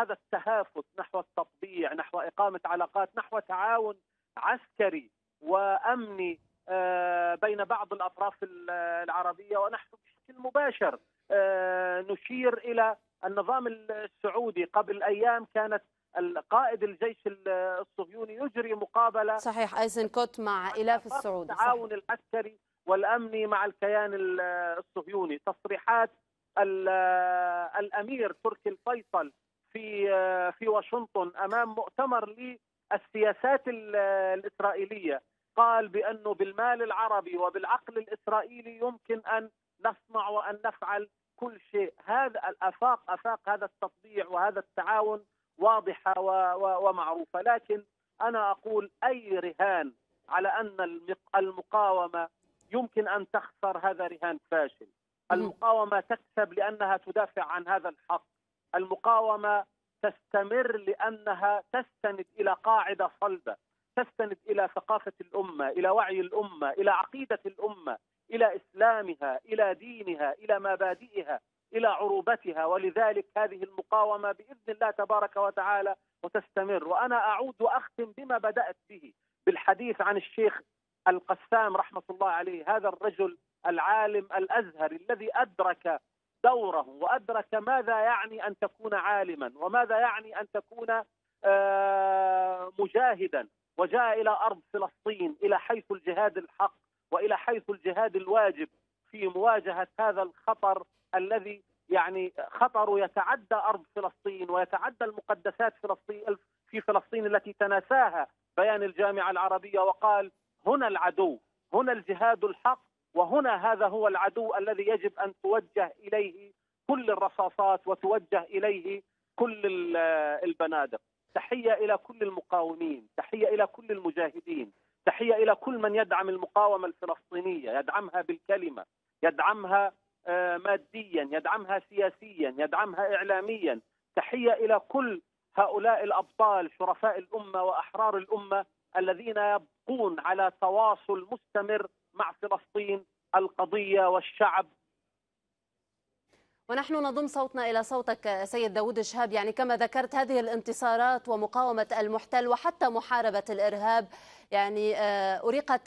هذا التهافت نحو التطبيع نحو إقامة علاقات نحو تعاون عسكري وأمني آه، بين بعض الأطراف العربية ونحن بشكل مباشر آه، نشير إلى النظام السعودي قبل أيام كانت القائد الجيش الصهيوني يجري مقابله صحيح ايزنكوت مع الاف السعودي التعاون العسكري والامني مع الكيان الصهيوني تصريحات الامير تركي الفيصل في آه، في واشنطن امام مؤتمر للسياسات الاسرائيليه قال بانه بالمال العربي وبالعقل الاسرائيلي يمكن ان نصنع وان نفعل كل شيء هذا الافاق افاق هذا التطبيع وهذا التعاون واضحه ومعروفه لكن انا اقول اي رهان على ان المقاومه يمكن ان تخسر هذا رهان فاشل المقاومه تكسب لانها تدافع عن هذا الحق المقاومه تستمر لانها تستند الى قاعده صلبه، تستند الى ثقافه الامه، الى وعي الامه، الى عقيده الامه، الى اسلامها، الى دينها، الى مبادئها، الى عروبتها، ولذلك هذه المقاومه باذن الله تبارك وتعالى وتستمر، وانا اعود واختم بما بدات به بالحديث عن الشيخ القسام رحمه الله عليه، هذا الرجل العالم الازهري الذي ادرك دوره وأدرك ماذا يعني أن تكون عالما وماذا يعني أن تكون آه، مجاهدا وجاء إلى أرض فلسطين إلى حيث الجهاد الحق وإلى حيث الجهاد الواجب في مواجهة هذا الخطر الذي يعني خطر يتعدى أرض فلسطين ويتعدى المقدسات فلسطين في فلسطين التي تناساها بيان الجامعة العربية وقال هنا العدو هنا الجهاد الحق وهنا هذا هو العدو الذي يجب ان توجه اليه كل الرصاصات وتوجه اليه كل البنادق تحيه الى كل المقاومين تحيه الى كل المجاهدين تحيه الى كل من يدعم المقاومه الفلسطينيه يدعمها بالكلمه يدعمها آه، ماديا يدعمها سياسيا يدعمها اعلاميا تحيه الى كل هؤلاء الابطال شرفاء الامه واحرار الامه الذين يبقون على تواصل مستمر مع فلسطين القضية والشعب ونحن نضم صوتنا إلى صوتك سيد داود شهاب يعني كما ذكرت هذه الانتصارات ومقاومة المحتل وحتى محاربة الإرهاب يعني آه، أريقت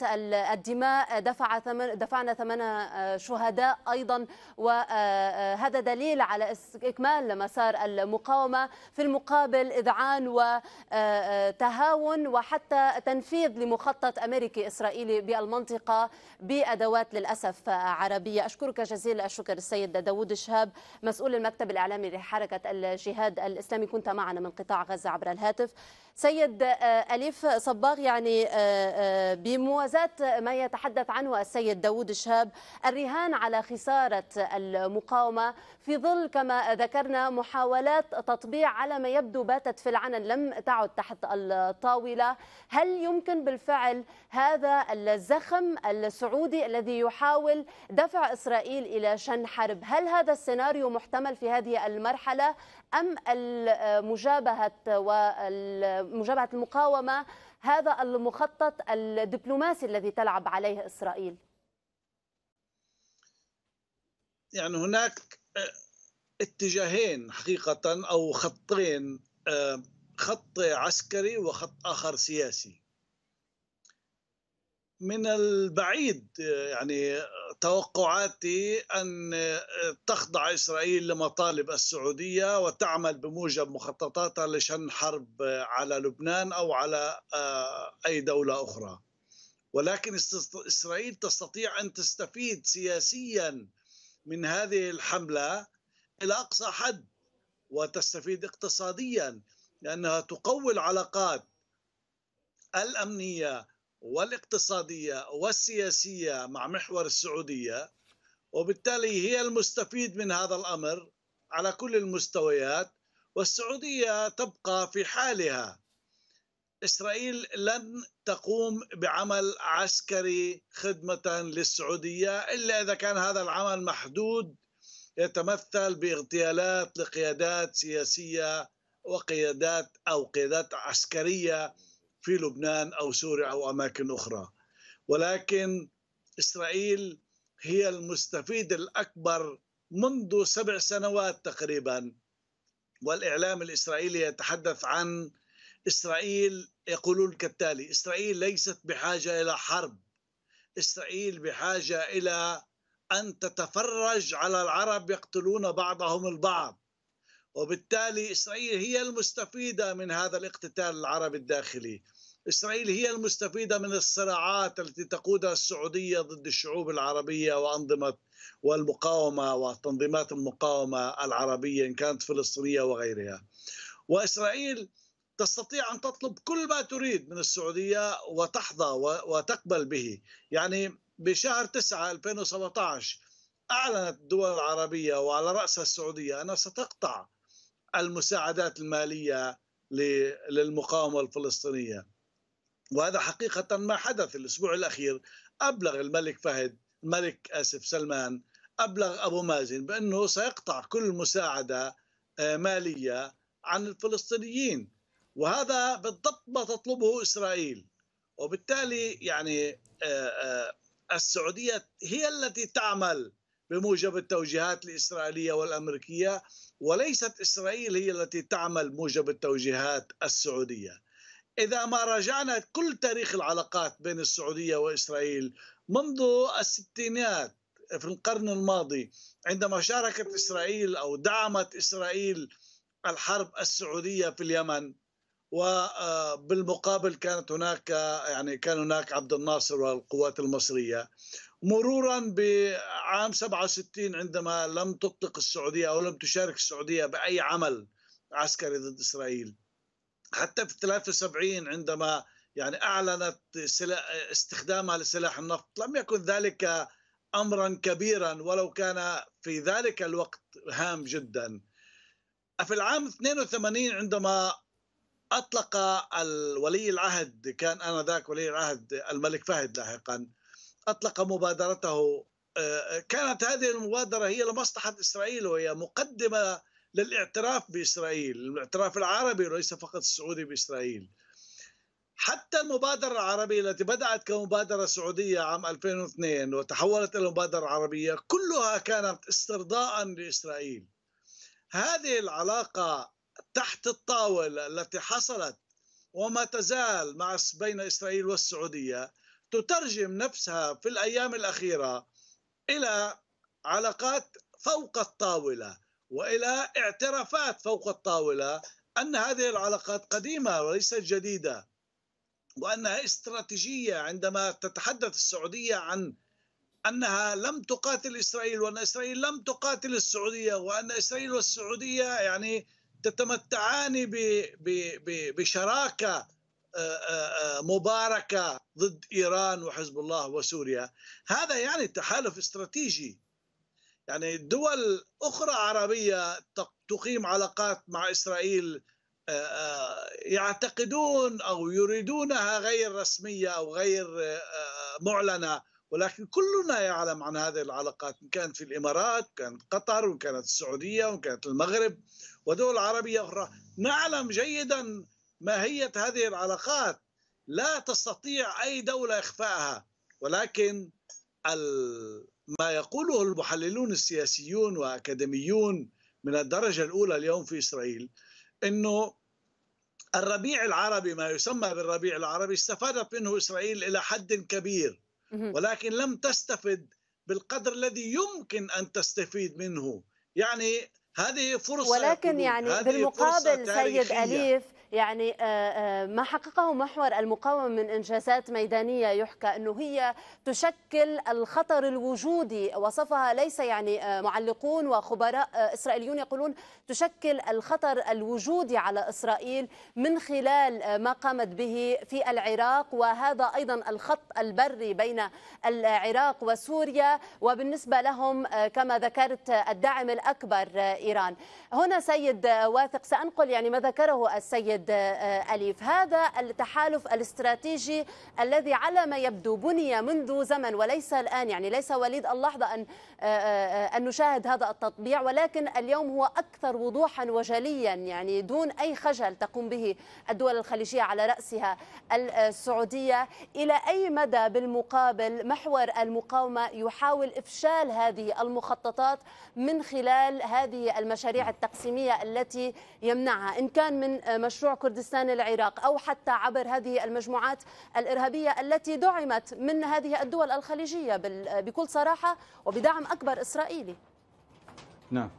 الدماء دفع ثمن دفعنا ثمن آه، شهداء أيضا وهذا آه، دليل على إكمال مسار المقاومة في المقابل إذعان وتهاون وحتى تنفيذ لمخطط أمريكي إسرائيلي بالمنطقة بأدوات للأسف عربية أشكرك جزيل الشكر السيد داوود شهاب مسؤول المكتب الإعلامي لحركة الجهاد الإسلامي كنت معنا من قطاع غزة عبر الهاتف سيد آه، أليف صباغ يعني آه، آه، بموازاة ما يتحدث عنه السيد داود الشهاب الرهان على خسارة المقاومة في ظل كما ذكرنا محاولات تطبيع على ما يبدو باتت في العنن لم تعد تحت الطاولة هل يمكن بالفعل هذا الزخم السعودي الذي يحاول دفع إسرائيل إلى شن حرب هل هذا السيناريو محتمل في هذه المرحلة أم المجابهه ومجابهة المقاومة هذا المخطط الدبلوماسي الذي تلعب عليه إسرائيل يعني هناك آه، اتجاهين حقيقة أو خطين آه، خط عسكري وخط آخر سياسي من البعيد يعني توقعاتي ان تخضع اسرائيل لمطالب السعوديه وتعمل بموجب مخططاتها لشن حرب على لبنان او على آه، اي دوله اخرى ولكن اسرائيل تستطيع ان تستفيد سياسيا من هذه الحمله الى اقصى حد وتستفيد اقتصاديا لانها تقوي العلاقات الامنيه والاقتصادية والسياسية مع محور السعودية وبالتالي هي المستفيد من هذا الأمر على كل المستويات والسعودية تبقى في حالها إسرائيل لن تقوم بعمل عسكري خدمة للسعودية إلا إذا كان هذا العمل محدود يتمثل باغتيالات لقيادات سياسية وقيادات أو قيادات عسكرية في لبنان أو سوريا أو أماكن أخرى ولكن إسرائيل هي المستفيد الأكبر منذ سبع سنوات تقريبا والإعلام الإسرائيلي يتحدث عن إسرائيل يقولون كالتالي إسرائيل ليست بحاجة إلى حرب إسرائيل بحاجة إلى أن تتفرج على العرب يقتلون بعضهم البعض وبالتالي إسرائيل هي المستفيدة من هذا الاقتتال العربي الداخلي إسرائيل هي المستفيدة من الصراعات التي تقودها السعودية ضد الشعوب العربية وأنظمة والمقاومة وتنظيمات المقاومة العربية إن كانت فلسطينية وغيرها وإسرائيل تستطيع أن تطلب كل ما تريد من السعودية وتحظى وتقبل به يعني بشهر 9 2017 أعلنت الدول العربية وعلى رأسها السعودية أنها ستقطع المساعدات المالية للمقاومة الفلسطينية وهذا حقيقة ما حدث الأسبوع الأخير أبلغ الملك فهد الملك آسف سلمان أبلغ أبو مازن بأنه سيقطع كل مساعدة آه، مالية عن الفلسطينيين وهذا بالضبط ما تطلبه إسرائيل وبالتالي يعني آه، آه، السعودية هي التي تعمل بموجب التوجيهات الإسرائيلية والأمريكية وليست إسرائيل هي التي تعمل موجب التوجيهات السعودية إذا ما راجعنا كل تاريخ العلاقات بين السعودية وإسرائيل منذ الستينات في القرن الماضي عندما شاركت إسرائيل أو دعمت إسرائيل الحرب السعودية في اليمن وبالمقابل آه، كانت هناك يعني كان هناك عبد الناصر والقوات المصرية مرورا بعام 67 عندما لم تطلق السعوديه او لم تشارك السعوديه باي عمل عسكري ضد اسرائيل حتى في 73 عندما يعني اعلنت استخدامها لسلاح النفط لم يكن ذلك امرا كبيرا ولو كان في ذلك الوقت هام جدا في العام 82 عندما اطلق الولي العهد كان انذاك ولي العهد الملك فهد لاحقا أطلق مبادرته آه، كانت هذه المبادرة هي لمصلحة إسرائيل وهي مقدمة للاعتراف بإسرائيل الاعتراف العربي وليس فقط السعودي بإسرائيل حتى المبادرة العربية التي بدأت كمبادرة سعودية عام 2002 وتحولت إلى مبادرة عربية كلها كانت استرضاء لإسرائيل هذه العلاقة تحت الطاولة التي حصلت وما تزال مع بين إسرائيل والسعودية تترجم نفسها في الايام الاخيره الى علاقات فوق الطاوله والى اعترافات فوق الطاوله ان هذه العلاقات قديمه وليست جديده وانها استراتيجيه عندما تتحدث السعوديه عن انها لم تقاتل اسرائيل وان اسرائيل لم تقاتل السعوديه وان اسرائيل والسعوديه يعني تتمتعان بشراكه مباركه ضد ايران وحزب الله وسوريا هذا يعني تحالف استراتيجي يعني دول اخرى عربيه تقيم علاقات مع اسرائيل آه، آه، يعتقدون او يريدونها غير رسميه او غير آه، معلنه ولكن كلنا يعلم عن هذه العلاقات ان كانت في الامارات كانت قطر وكانت السعوديه وكانت المغرب ودول عربيه اخرى نعلم جيدا ماهية هذه العلاقات لا تستطيع أي دولة إخفائها ولكن ما يقوله المحللون السياسيون وأكاديميون من الدرجة الأولى اليوم في إسرائيل أنه الربيع العربي ما يسمى بالربيع العربي استفادت منه إسرائيل إلى حد كبير ولكن لم تستفد بالقدر الذي يمكن أن تستفيد منه يعني هذه فرصة ولكن يعني بالمقابل سيد أليف يعني آه، آه، ما حققه محور المقاومة من إنجازات ميدانية يحكى أنه هي تشكل الخطر الوجودي وصفها ليس يعني آه، معلقون وخبراء إسرائيليون يقولون تشكل الخطر الوجودي على إسرائيل من خلال ما قامت به في العراق وهذا أيضا الخط البري بين العراق وسوريا وبالنسبة لهم كما ذكرت الداعم الأكبر إيران هنا سيد واثق سأنقل يعني ما ذكره السيد سيد آه، آه، أليف هذا التحالف الاستراتيجي الذي على ما يبدو بني منذ زمن وليس الآن يعني ليس وليد اللحظة أن آه، أن نشاهد هذا التطبيع ولكن اليوم هو أكثر وضوحا وجليا يعني دون أي خجل تقوم به الدول الخليجية على رأسها السعودية إلى أي مدى بالمقابل محور المقاومة يحاول إفشال هذه المخططات من خلال هذه المشاريع التقسيمية التي يمنعها إن كان من مشروع مشروع كردستان العراق أو حتى عبر هذه المجموعات الإرهابية التي دعمت من هذه الدول الخليجية بكل صراحة وبدعم أكبر إسرائيلي نعم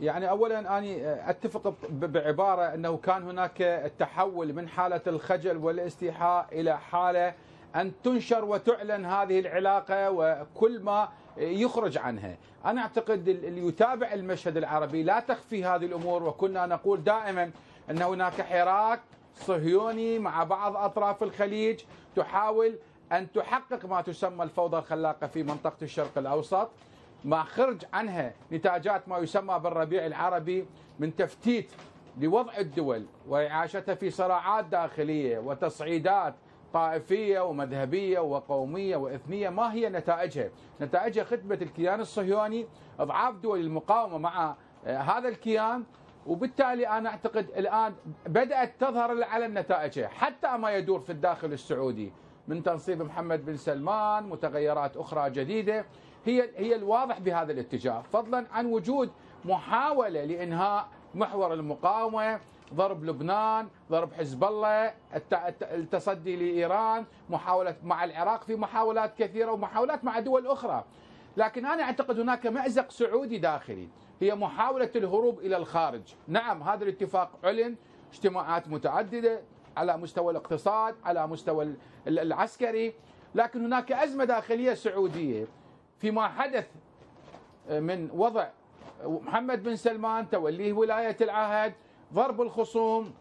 يعني اولا اني اتفق بعباره انه كان هناك التحول من حاله الخجل والاستيحاء الى حاله ان تنشر وتعلن هذه العلاقه وكل ما يخرج عنها انا اعتقد اللي يتابع المشهد العربي لا تخفي هذه الامور وكنا نقول دائما أن هناك حراك صهيوني مع بعض أطراف الخليج تحاول أن تحقق ما تسمى الفوضى الخلاقة في منطقة الشرق الأوسط ما خرج عنها نتاجات ما يسمى بالربيع العربي من تفتيت لوضع الدول وإعاشتها في صراعات داخلية وتصعيدات طائفية ومذهبية وقومية وإثنية ما هي نتائجها؟ نتائجها خدمة الكيان الصهيوني إضعاف دول المقاومة مع آه، هذا الكيان وبالتالي أنا أعتقد الآن بدأت تظهر على النتائج حتى ما يدور في الداخل السعودي من تنصيب محمد بن سلمان متغيرات أخرى جديدة هي هي الواضح بهذا الاتجاه فضلا عن وجود محاولة لإنهاء محور المقاومة ضرب لبنان ضرب حزب الله التصدي لإيران محاولة مع العراق في محاولات كثيرة ومحاولات مع دول أخرى لكن أنا أعتقد هناك مأزق سعودي داخلي هي محاولة الهروب إلى الخارج نعم هذا الاتفاق علن اجتماعات متعددة على مستوى الاقتصاد على مستوى العسكري لكن هناك أزمة داخلية سعودية فيما حدث آه، من وضع آه، محمد بن سلمان توليه ولاية العهد ضرب الخصوم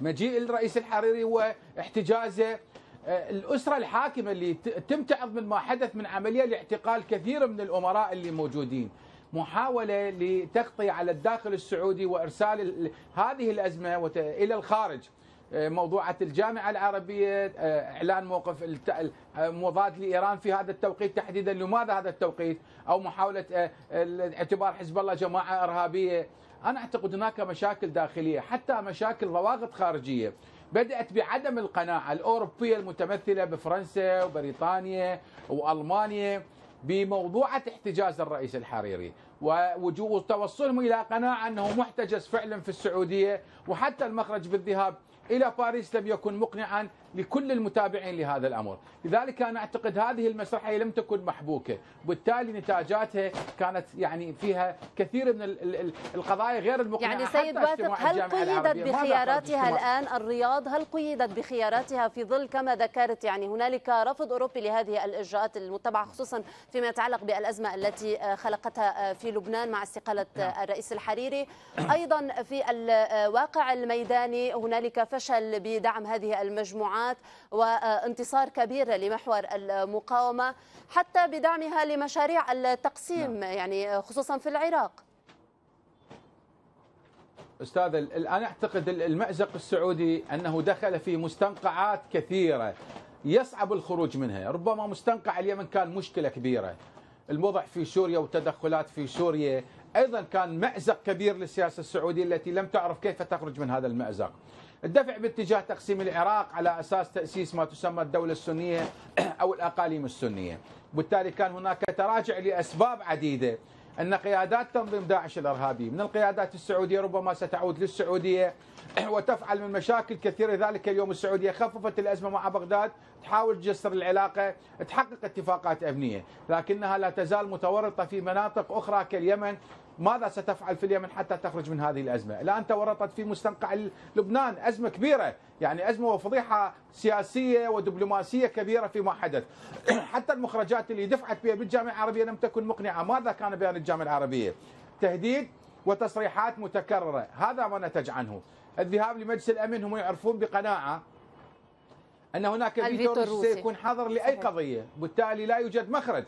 مجيء الرئيس الحريري واحتجازه آه، الاسره الحاكمه اللي تمتعض من ما حدث من عمليه لاعتقال كثير من الامراء اللي موجودين محاوله لتغطي على الداخل السعودي وارسال هذه الازمه الى الخارج آه، موضوعة الجامعة العربية آه، إعلان موقف مضاد لإيران في هذا التوقيت تحديدا لماذا هذا التوقيت أو محاولة اعتبار حزب الله جماعة إرهابية أنا أعتقد هناك مشاكل داخلية حتى مشاكل ضواغط خارجية بدأت بعدم القناعة الأوروبية المتمثلة بفرنسا وبريطانيا وألمانيا بموضوعة احتجاز الرئيس الحريري ووجوه توصلهم إلى قناعة أنه محتجز فعلا في السعودية وحتى المخرج بالذهاب إلى باريس لم يكن مقنعا لكل المتابعين لهذا الأمر لذلك أنا أعتقد هذه المسرحية لم تكن محبوكة وبالتالي نتاجاتها كانت يعني فيها كثير من القضايا غير المقنعة يعني سيد واثق هل قيدت بخياراتها الآن الرياض هل قيدت بخياراتها في ظل كما ذكرت يعني هنالك رفض أوروبي لهذه الإجراءات المتبعة خصوصا فيما يتعلق بالأزمة التي خلقتها في لبنان مع استقالة نعم. الرئيس الحريري أيضا في الواقع الميداني هنالك فشل بدعم هذه المجموعات الجماعات وانتصار كبير لمحور المقاومة حتى بدعمها لمشاريع التقسيم نعم. يعني خصوصا في العراق استاذ انا اعتقد المازق السعودي انه دخل في مستنقعات كثيره يصعب الخروج منها ربما مستنقع اليمن كان مشكله كبيره الوضع في سوريا والتدخلات في سوريا ايضا كان مازق كبير للسياسه السعوديه التي لم تعرف كيف تخرج من هذا المازق الدفع باتجاه تقسيم العراق على أساس تأسيس ما تسمى الدولة السنية أو الأقاليم السنية وبالتالي كان هناك تراجع لأسباب عديدة أن قيادات تنظيم داعش الإرهابي من القيادات السعودية ربما ستعود للسعودية وتفعل من مشاكل كثيرة ذلك اليوم السعودية خففت الأزمة مع بغداد تحاول تجسر العلاقة تحقق اتفاقات أمنية لكنها لا تزال متورطة في مناطق أخرى كاليمن ماذا ستفعل في اليمن حتى تخرج من هذه الأزمة الآن تورطت في مستنقع لبنان أزمة كبيرة يعني أزمة وفضيحة سياسية ودبلوماسية كبيرة فيما حدث حتى المخرجات اللي دفعت بها بالجامعة العربية لم تكن مقنعة ماذا كان بيان الجامعة العربية تهديد وتصريحات متكررة هذا ما نتج عنه الذهاب لمجلس الأمن هم يعرفون بقناعة أن هناك فيتو سيكون حاضر لأي قضية بالتالي لا يوجد مخرج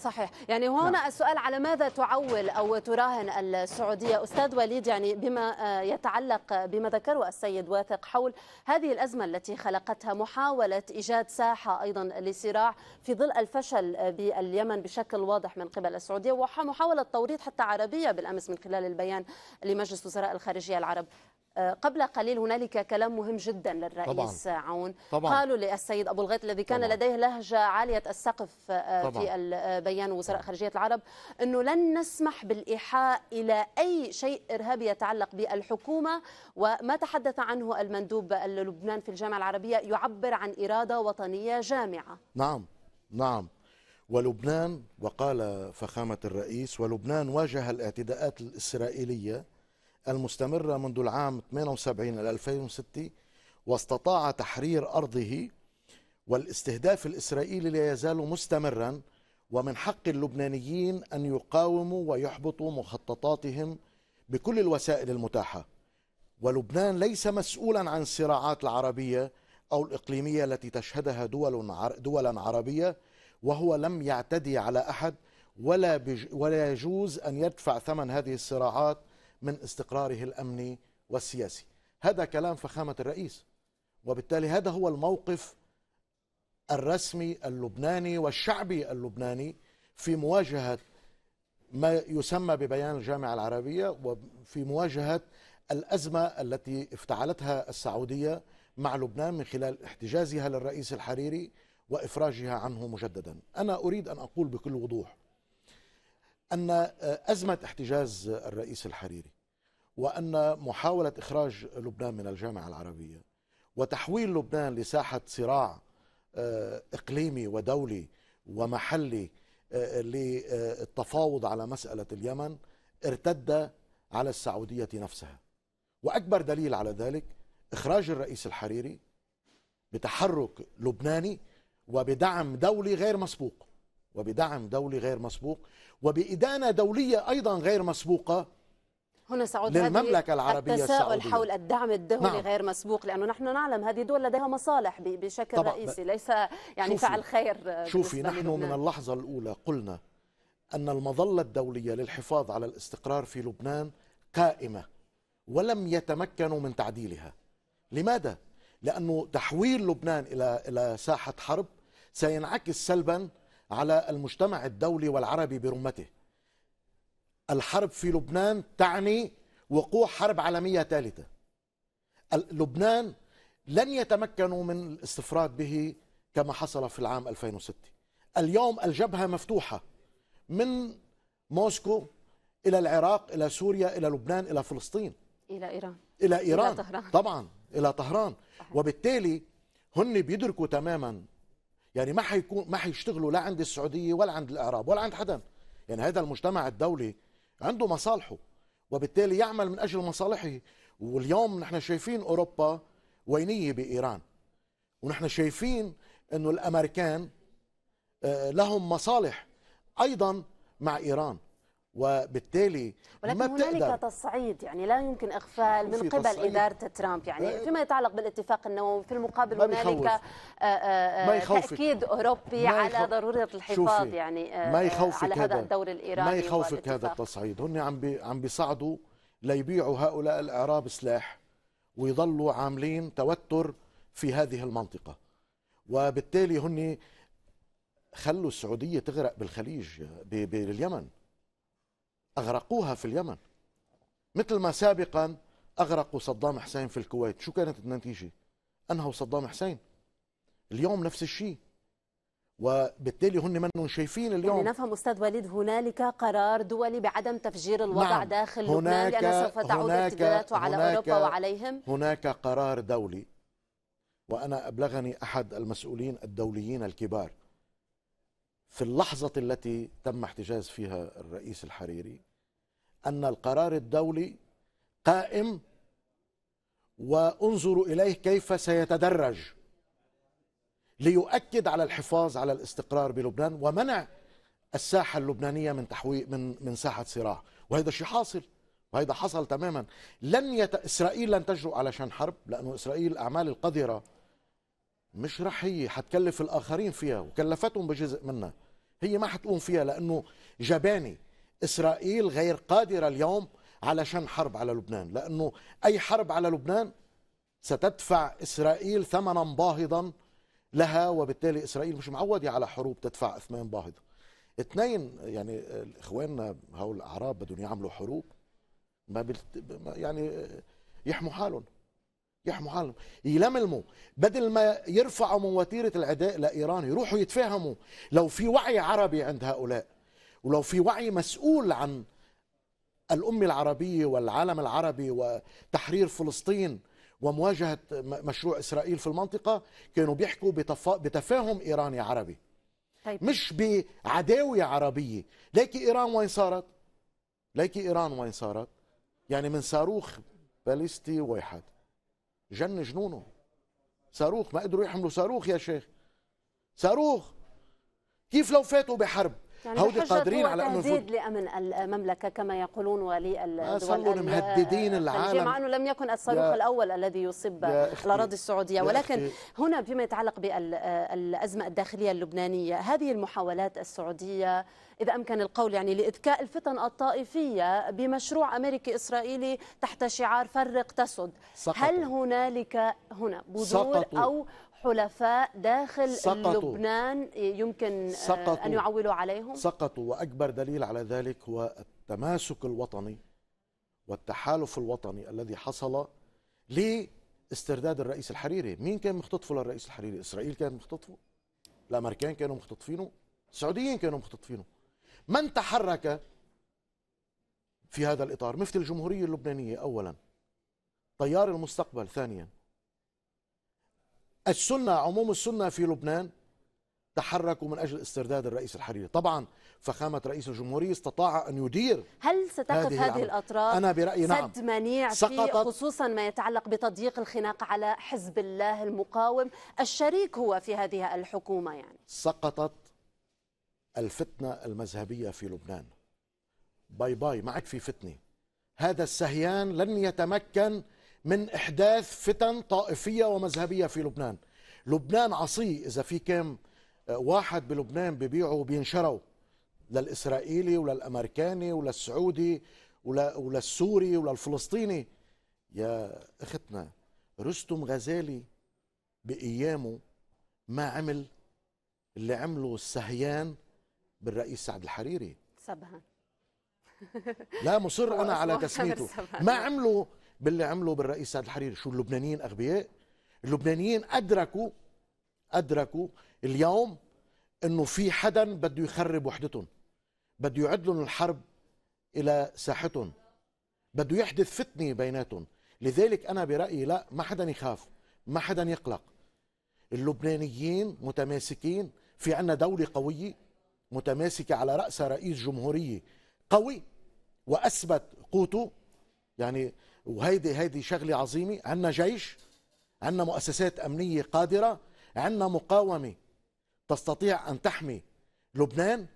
صحيح يعني هنا نعم. السؤال على ماذا تعول أو تراهن السعودية أستاذ وليد يعني بما آه، يتعلق بما ذكره السيد واثق حول هذه الأزمة التي خلقتها محاولة إيجاد ساحة أيضا لصراع في ظل الفشل باليمن بشكل واضح من قبل السعودية ومحاولة توريط حتى عربية بالأمس من خلال البيان لمجلس وزراء الخارجية العرب قبل قليل هنالك كلام مهم جدا للرئيس طبعاً. عون طبعاً. قالوا للسيد أبو الغيط الذي كان طبعاً. لديه لهجة عالية السقف آه، طبعاً. في البيان وزراء خارجية العرب أنه لن نسمح بالإيحاء إلى أي شيء إرهابي يتعلق بالحكومة وما تحدث عنه المندوب اللبنان في الجامعة العربية يعبر عن إرادة وطنية جامعة نعم نعم ولبنان وقال فخامة الرئيس ولبنان واجه الاعتداءات الإسرائيلية المستمرة منذ العام 78 إلى 2006 واستطاع تحرير أرضه والاستهداف الإسرائيلي لا يزال مستمرا ومن حق اللبنانيين أن يقاوموا ويحبطوا مخططاتهم بكل الوسائل المتاحة ولبنان ليس مسؤولا عن الصراعات العربية أو الإقليمية التي تشهدها دول دولا عربية وهو لم يعتدي على أحد ولا, ولا يجوز أن يدفع ثمن هذه الصراعات من استقراره الامني والسياسي هذا كلام فخامه الرئيس وبالتالي هذا هو الموقف الرسمي اللبناني والشعبي اللبناني في مواجهه ما يسمى ببيان الجامعه العربيه وفي مواجهه الازمه التي افتعلتها السعوديه مع لبنان من خلال احتجازها للرئيس الحريري وافراجها عنه مجددا انا اريد ان اقول بكل وضوح أن آه، أزمة احتجاز الرئيس الحريري وأن محاولة إخراج لبنان من الجامعة العربية وتحويل لبنان لساحة صراع آه، إقليمي ودولي ومحلي آه، للتفاوض على مسألة اليمن ارتد على السعودية نفسها وأكبر دليل على ذلك إخراج الرئيس الحريري بتحرك لبناني وبدعم دولي غير مسبوق وبدعم دولي غير مسبوق وبإدانة دولية أيضا غير مسبوقة هنا سعود للمملكة العربية التساؤل السعودية. حول الدعم الدولي نعم. غير مسبوق لأنه نحن نعلم هذه دول لديها مصالح بشكل طبعا. رئيسي ليس يعني شوفي. فعل خير شوفي نحن لبنان. من اللحظة الأولى قلنا أن المظلة الدولية للحفاظ على الاستقرار في لبنان قائمة ولم يتمكنوا من تعديلها لماذا؟ لأنه تحويل لبنان إلى إلى ساحة حرب سينعكس سلبا على المجتمع الدولي والعربي برمته الحرب في لبنان تعني وقوع حرب عالمية ثالثة لبنان لن يتمكنوا من الاستفراد به كما حصل في العام 2006 اليوم الجبهة مفتوحة من موسكو إلى العراق إلى سوريا إلى لبنان إلى فلسطين إلى إيران إلى إيران إلى طهران. طبعا إلى طهران وبالتالي هن بيدركوا تماما يعني ما حيكون ما حيشتغلوا لا عند السعوديه ولا عند الاعراب ولا عند حدا يعني هذا المجتمع الدولي عنده مصالحه وبالتالي يعمل من اجل مصالحه واليوم نحن شايفين اوروبا وينيه بايران ونحن شايفين انه الامريكان آه، لهم مصالح ايضا مع ايران وبالتالي ولكن ما هنالك تصعيد يعني لا يمكن اغفال من قبل تصعيد. اداره ترامب يعني آه. فيما يتعلق بالاتفاق النووي في المقابل هنالك آه، آه، تاكيد اوروبي على ضروره الحفاظ يعني ما يخوفك على هذا الدور الايراني ما يخوفك هذا التصعيد هن عم بي عم بيصعدوا ليبيعوا هؤلاء الاعراب سلاح ويضلوا عاملين توتر في هذه المنطقه وبالتالي هن خلوا السعوديه تغرق بالخليج باليمن أغرقوها في اليمن مثل ما سابقا أغرقوا صدام حسين في الكويت شو كانت النتيجة أنهوا صدام حسين اليوم نفس الشيء وبالتالي هن منهم شايفين اليوم يعني نفهم استاذ وليد هنالك قرار دولي بعدم تفجير الوضع نعم. داخل هناك لبنان لان سوف تعود ارتداداته على هناك اوروبا وعليهم هناك قرار دولي وانا ابلغني احد المسؤولين الدوليين الكبار في اللحظه التي تم احتجاز فيها الرئيس الحريري أن القرار الدولي قائم وانظروا إليه كيف سيتدرج ليؤكد على الحفاظ على الاستقرار بلبنان ومنع الساحة اللبنانية من تحوي من من ساحة صراع وهذا الشيء حاصل وهذا حصل تماما لن يت... إسرائيل لن تجرؤ على شن حرب لأنه إسرائيل أعمال القذرة مش رح هي حتكلف الآخرين فيها وكلفتهم بجزء منها هي ما حتقوم فيها لأنه جباني إسرائيل غير قادرة اليوم علشان حرب على لبنان لأنه أي حرب على لبنان ستدفع إسرائيل ثمنا باهظا لها وبالتالي إسرائيل مش معودة على حروب تدفع أثمان باهظة اثنين يعني إخواننا هؤلاء الأعراب بدهم يعملوا حروب ما بلت... يعني يحموا حالهم يحموا حالهم يلملموا بدل ما يرفعوا من وتيره العداء لايران يروحوا يتفاهموا لو في وعي عربي عند هؤلاء ولو في وعي مسؤول عن الأم العربية والعالم العربي وتحرير فلسطين ومواجهة مشروع إسرائيل في المنطقة كانوا بيحكوا بتفا... بتفاهم إيراني عربي طيب. مش بعداوية عربية ليكي إيران وين صارت ليكي إيران وين صارت يعني من صاروخ باليستي واحد جن جنونه صاروخ ما قدروا يحملوا صاروخ يا شيخ صاروخ كيف لو فاتوا بحرب يعني قادرين على انه تهديد لامن المملكه كما يقولون ولي الدول مهددين العالم مع انه لم يكن الصاروخ الاول الذي يصب الاراضي السعوديه ولكن هنا فيما يتعلق بالازمه الداخليه اللبنانيه هذه المحاولات السعوديه إذا أمكن القول يعني لإذكاء الفتن الطائفية بمشروع أمريكي إسرائيلي تحت شعار فرق تسد سقطوا. هل هنالك هنا بذور أو حلفاء داخل سقطوا لبنان يمكن آه، سقطوا أن يعولوا عليهم سقطوا وأكبر دليل على ذلك هو التماسك الوطني والتحالف الوطني الذي حصل لاسترداد الرئيس الحريري مين كان مختطفه للرئيس الحريري إسرائيل كانت مختطفه الأمريكان كانوا مختطفينه السعوديين كانوا مختطفينه من تحرك في هذا الإطار مثل الجمهورية اللبنانية أولا تيار المستقبل ثانيا السنة عموم السنة في لبنان تحركوا من أجل استرداد الرئيس الحريري طبعا فخامة رئيس الجمهورية استطاع أن يدير هل ستقف هذه, هذه الأطراف أنا برأيي سد نعم سد منيع سقطت خصوصا ما يتعلق بتضييق الخناق على حزب الله المقاوم الشريك هو في هذه الحكومة يعني سقطت الفتنة المذهبية في لبنان باي باي ما عاد في فتنة هذا السهيان لن يتمكن من إحداث فتن طائفية ومذهبية في لبنان لبنان عصي إذا في كم آه، واحد بلبنان ببيعوا وبينشروا للإسرائيلي وللأمريكاني وللسعودي وللسوري وللفلسطيني يا اختنا رستم غزالي بايامه ما عمل اللي عمله السهيان بالرئيس سعد الحريري سبها لا مصر انا على تسميته ما عمله باللي عمله بالرئيس سعد الحريري شو اللبنانيين اغبياء اللبنانيين ادركوا ادركوا اليوم انه في حدا بده يخرب وحدتهم بده يعد لهم الحرب الى ساحتهم بده يحدث فتنه بيناتهم لذلك انا برايي لا ما حدا يخاف ما حدا يقلق اللبنانيين متماسكين في عنا دولة قوية متماسكة على رأسها رئيس جمهورية قوي وأثبت قوته يعني وهيدي هيدي شغله عظيمه عندنا جيش عندنا مؤسسات امنيه قادره عندنا مقاومه تستطيع ان تحمي لبنان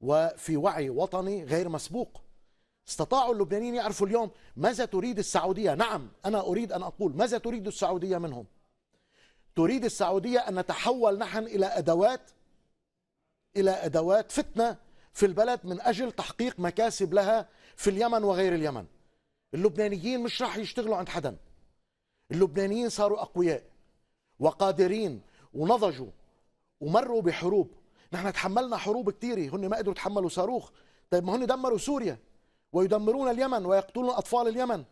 وفي وعي وطني غير مسبوق استطاعوا اللبنانيين يعرفوا اليوم ماذا تريد السعوديه نعم انا اريد ان اقول ماذا تريد السعوديه منهم تريد السعوديه ان نتحول نحن الى ادوات الى ادوات فتنه في البلد من اجل تحقيق مكاسب لها في اليمن وغير اليمن اللبنانيين مش راح يشتغلوا عند حدا اللبنانيين صاروا أقوياء وقادرين ونضجوا ومروا بحروب نحن تحملنا حروب كثيرة هن ما قدروا يتحملوا صاروخ طيب ما هن دمروا سوريا ويدمرون اليمن ويقتلون أطفال اليمن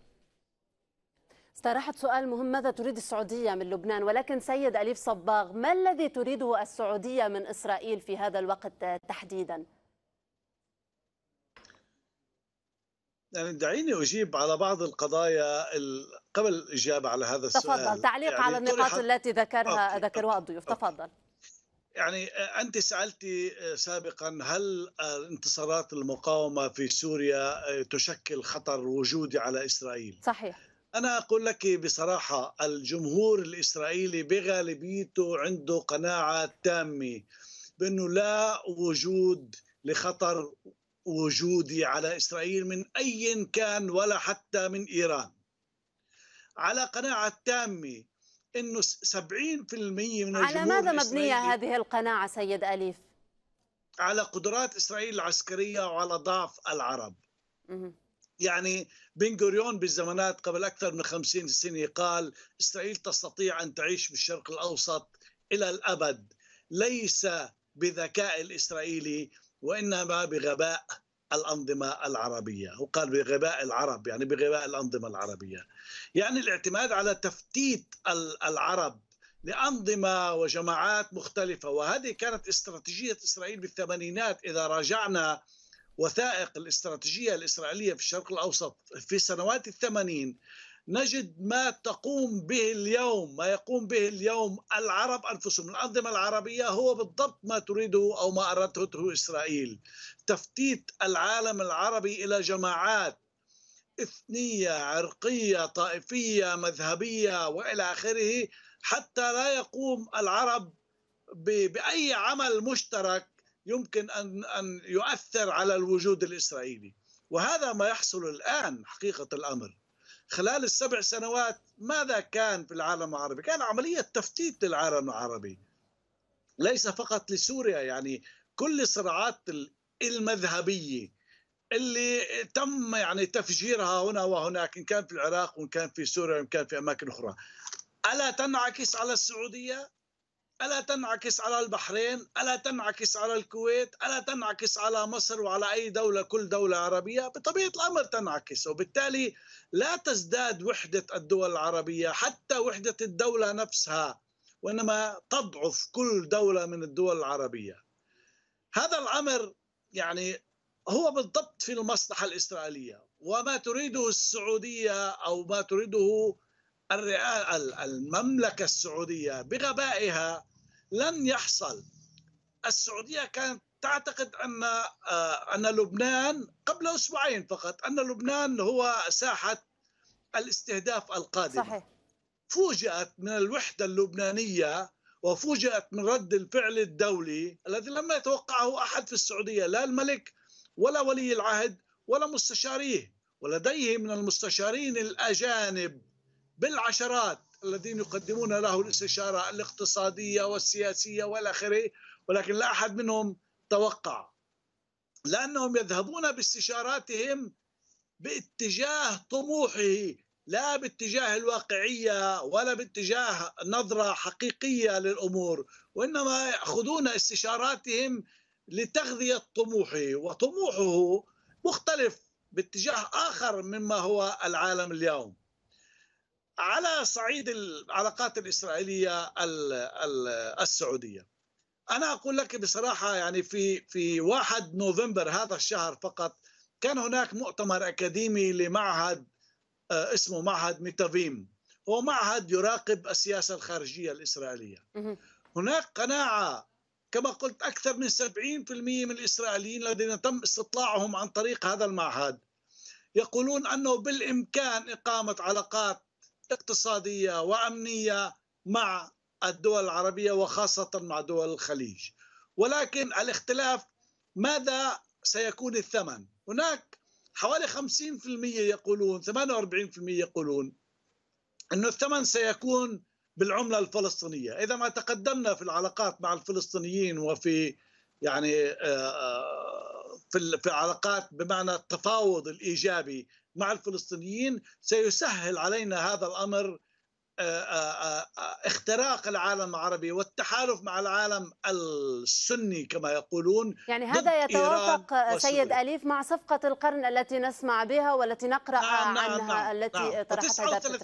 استراحت سؤال مهم ماذا تريد السعودية من لبنان ولكن سيد أليف صباغ ما الذي تريده السعودية من إسرائيل في هذا الوقت تحديداً؟ يعني دعيني اجيب على بعض القضايا قبل الاجابه على هذا السؤال تفضل تعليق يعني على النقاط التي ذكرها ذكروها ذكرها الضيوف تفضل يعني انت سالتي سابقا هل انتصارات المقاومه في سوريا تشكل خطر وجودي على اسرائيل صحيح أنا أقول لك بصراحة الجمهور الإسرائيلي بغالبيته عنده قناعة تامة بأنه لا وجود لخطر وجودي على إسرائيل من أي كان ولا حتى من إيران على قناعة تامة أنه 70% من على ماذا مبنية هذه القناعة سيد أليف؟ على قدرات إسرائيل العسكرية وعلى ضعف العرب يعني بن غوريون بالزمانات قبل أكثر من خمسين سنة قال إسرائيل تستطيع أن تعيش بالشرق الأوسط إلى الأبد ليس بذكاء الإسرائيلي وإنما بغباء الأنظمة العربية وقال بغباء العرب يعني بغباء الأنظمة العربية يعني الاعتماد على تفتيت العرب لأنظمة وجماعات مختلفة وهذه كانت استراتيجية إسرائيل بالثمانينات إذا راجعنا وثائق الاستراتيجية الإسرائيلية في الشرق الأوسط في سنوات الثمانين نجد ما تقوم به اليوم ما يقوم به اليوم العرب أنفسهم الأنظمة العربية هو بالضبط ما تريده أو ما أرادته إسرائيل تفتيت العالم العربي إلى جماعات إثنية عرقية طائفية مذهبية وإلى آخره حتى لا يقوم العرب بأي عمل مشترك يمكن أن أن يؤثر على الوجود الإسرائيلي وهذا ما يحصل الآن حقيقة الأمر خلال السبع سنوات ماذا كان في العالم العربي كان عملية تفتيت للعالم العربي ليس فقط لسوريا يعني كل الصراعات المذهبية اللي تم يعني تفجيرها هنا وهناك إن كان في العراق وإن كان في سوريا وإن كان في أماكن أخرى ألا تنعكس على السعودية ألا تنعكس على البحرين ألا تنعكس على الكويت ألا تنعكس على مصر وعلى أي دولة كل دولة عربية بطبيعة الأمر تنعكس وبالتالي لا تزداد وحدة الدول العربية حتى وحدة الدولة نفسها وإنما تضعف كل دولة من الدول العربية هذا الأمر يعني هو بالضبط في المصلحة الإسرائيلية وما تريده السعودية أو ما تريده المملكة السعودية بغبائها لن يحصل السعودية كانت تعتقد أن آه، أن لبنان قبل أسبوعين فقط أن لبنان هو ساحة الاستهداف القادم صحيح. فوجئت من الوحدة اللبنانية وفوجئت من رد الفعل الدولي الذي لم يتوقعه أحد في السعودية لا الملك ولا ولي العهد ولا مستشاريه ولديه من المستشارين الأجانب بالعشرات الذين يقدمون له الاستشارة الاقتصادية والسياسية والأخرى ولكن لا أحد منهم توقع لأنهم يذهبون باستشاراتهم باتجاه طموحه لا باتجاه الواقعية ولا باتجاه نظرة حقيقية للأمور وإنما يأخذون استشاراتهم لتغذية طموحه وطموحه مختلف باتجاه آخر مما هو العالم اليوم على صعيد العلاقات الإسرائيلية السعودية أنا أقول لك بصراحة يعني في في 1 نوفمبر هذا الشهر فقط كان هناك مؤتمر أكاديمي لمعهد آه، اسمه معهد ميتافيم هو معهد يراقب السياسة الخارجية الإسرائيلية هناك قناعة كما قلت أكثر من 70% من الإسرائيليين الذين تم استطلاعهم عن طريق هذا المعهد يقولون أنه بالإمكان إقامة علاقات اقتصادية وأمنية مع الدول العربية وخاصة مع دول الخليج ولكن الاختلاف ماذا سيكون الثمن هناك حوالي 50% يقولون 48% يقولون أن الثمن سيكون بالعملة الفلسطينية إذا ما تقدمنا في العلاقات مع الفلسطينيين وفي يعني آه، آه، في العلاقات بمعنى التفاوض الايجابي مع الفلسطينيين سيسهل علينا هذا الامر آه، آه، آه، اختراق العالم العربي والتحالف مع العالم السني كما يقولون يعني هذا يتوافق سيد أليف مع صفقة القرن التي نسمع بها والتي نقرأ نعم, نعم، عنها نعم, نعم. التي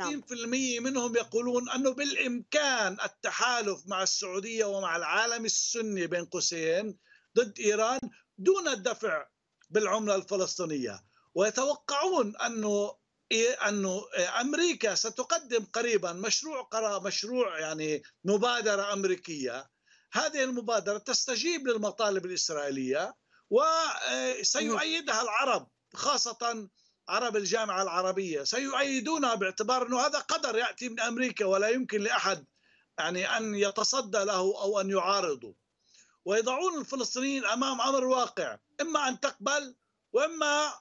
نعم 39% منهم يقولون أنه بالإمكان التحالف مع السعودية ومع العالم السني بين قوسين ضد إيران دون الدفع بالعملة الفلسطينية ويتوقعون أنه إيه، أنه أمريكا ستقدم قريبا مشروع قرار مشروع يعني مبادرة أمريكية هذه المبادرة تستجيب للمطالب الإسرائيلية وسيؤيدها العرب خاصة عرب الجامعة العربية سيؤيدونها باعتبار أنه هذا قدر يأتي من أمريكا ولا يمكن لأحد يعني أن يتصدى له أو أن يعارضه ويضعون الفلسطينيين أمام أمر واقع إما أن تقبل وإما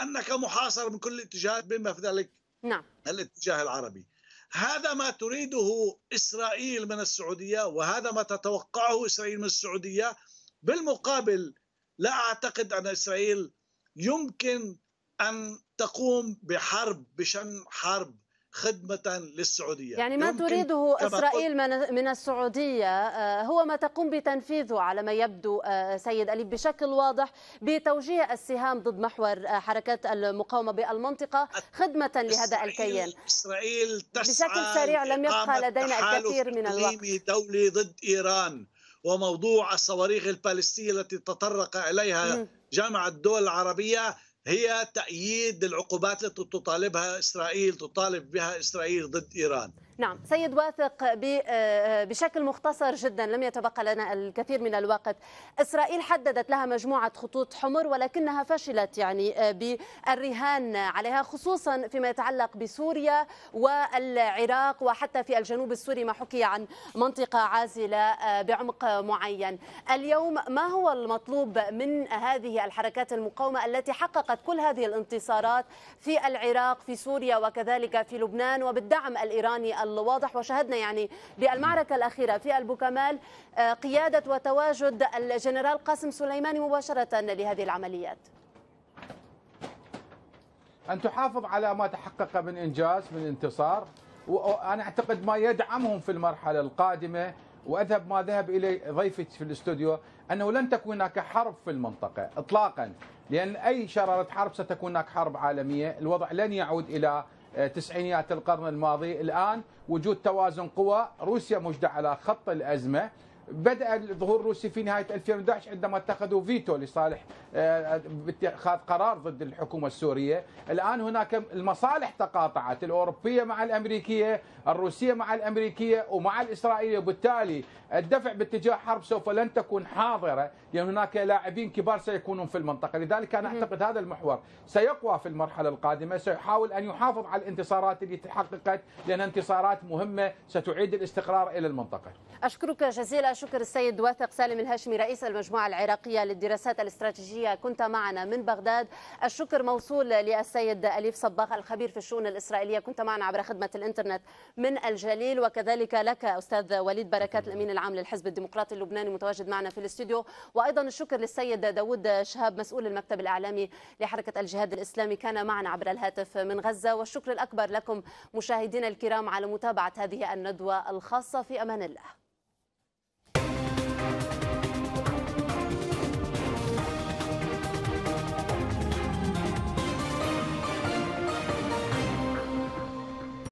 أنك محاصر من كل الاتجاهات بما في ذلك نعم. الاتجاه العربي هذا ما تريده إسرائيل من السعودية وهذا ما تتوقعه إسرائيل من السعودية بالمقابل لا أعتقد أن إسرائيل يمكن أن تقوم بحرب بشن حرب خدمة للسعودية يعني ما تريده إسرائيل من السعودية آه، هو ما تقوم بتنفيذه على ما يبدو آه، سيد أليب بشكل واضح بتوجيه السهام ضد محور آه، حركات المقاومة بالمنطقة خدمة لهذا الكيان إسرائيل تسعى بشكل سريع لم يبقى لدينا الكثير من الوقت دولي ضد إيران وموضوع الصواريخ الباليستية التي تطرق إليها جامعة الدول العربية هي تأييد العقوبات التي تطالبها إسرائيل تطالب بها إسرائيل ضد إيران نعم سيد واثق آه، بشكل مختصر جدا لم يتبقى لنا الكثير من الوقت إسرائيل حددت لها مجموعة خطوط حمر ولكنها فشلت يعني آه، بالرهان عليها خصوصا فيما يتعلق بسوريا والعراق وحتى في الجنوب السوري ما حكي عن منطقة عازلة آه، بعمق معين اليوم ما هو المطلوب من هذه الحركات المقاومة التي حققت كل هذه الانتصارات في العراق في سوريا وكذلك في لبنان وبالدعم الإيراني الواضح وشهدنا يعني بالمعركة الأخيرة في البوكمال آه، قيادة وتواجد الجنرال قاسم سليماني مباشرة لهذه العمليات أن تحافظ على ما تحقق من إنجاز من انتصار وأنا أعتقد ما يدعمهم في المرحلة القادمة واذهب ما ذهب اليه ضيفي في الاستوديو انه لن تكون هناك حرب في المنطقه اطلاقا لان اي شراره حرب ستكون هناك حرب عالميه، الوضع لن يعود الى تسعينيات القرن الماضي الآن وجود توازن قوى روسيا مجدع على خط الأزمة بدأ الظهور الروسي في نهاية 2011 عندما اتخذوا فيتو لصالح آه، اتخاذ قرار ضد الحكومة السورية الآن هناك المصالح تقاطعت الأوروبية مع الأمريكية الروسية مع الأمريكية ومع الإسرائيلية وبالتالي الدفع باتجاه حرب سوف لن تكون حاضرة لأن هناك لاعبين كبار سيكونون في المنطقة لذلك أنا أعتقد هذا المحور سيقوى في المرحلة القادمة سيحاول أن يحافظ على الانتصارات اللي تحققت لأن انتصارات مهمة ستعيد الاستقرار إلى المنطقة أشكرك جزيلا شكر السيد واثق سالم الهاشمي رئيس المجموعة العراقية للدراسات الاستراتيجية كنت معنا من بغداد الشكر موصول للسيد أليف صباغ الخبير في الشؤون الإسرائيلية كنت معنا عبر خدمة الإنترنت من الجليل وكذلك لك أستاذ وليد بركات الأمين العام للحزب الديمقراطي اللبناني متواجد معنا في الاستوديو وأيضا الشكر للسيد داود شهاب مسؤول المكتب الإعلامي لحركة الجهاد الإسلامي كان معنا عبر الهاتف من غزة والشكر الأكبر لكم مشاهدينا الكرام على متابعة هذه الندوة الخاصة في أمان الله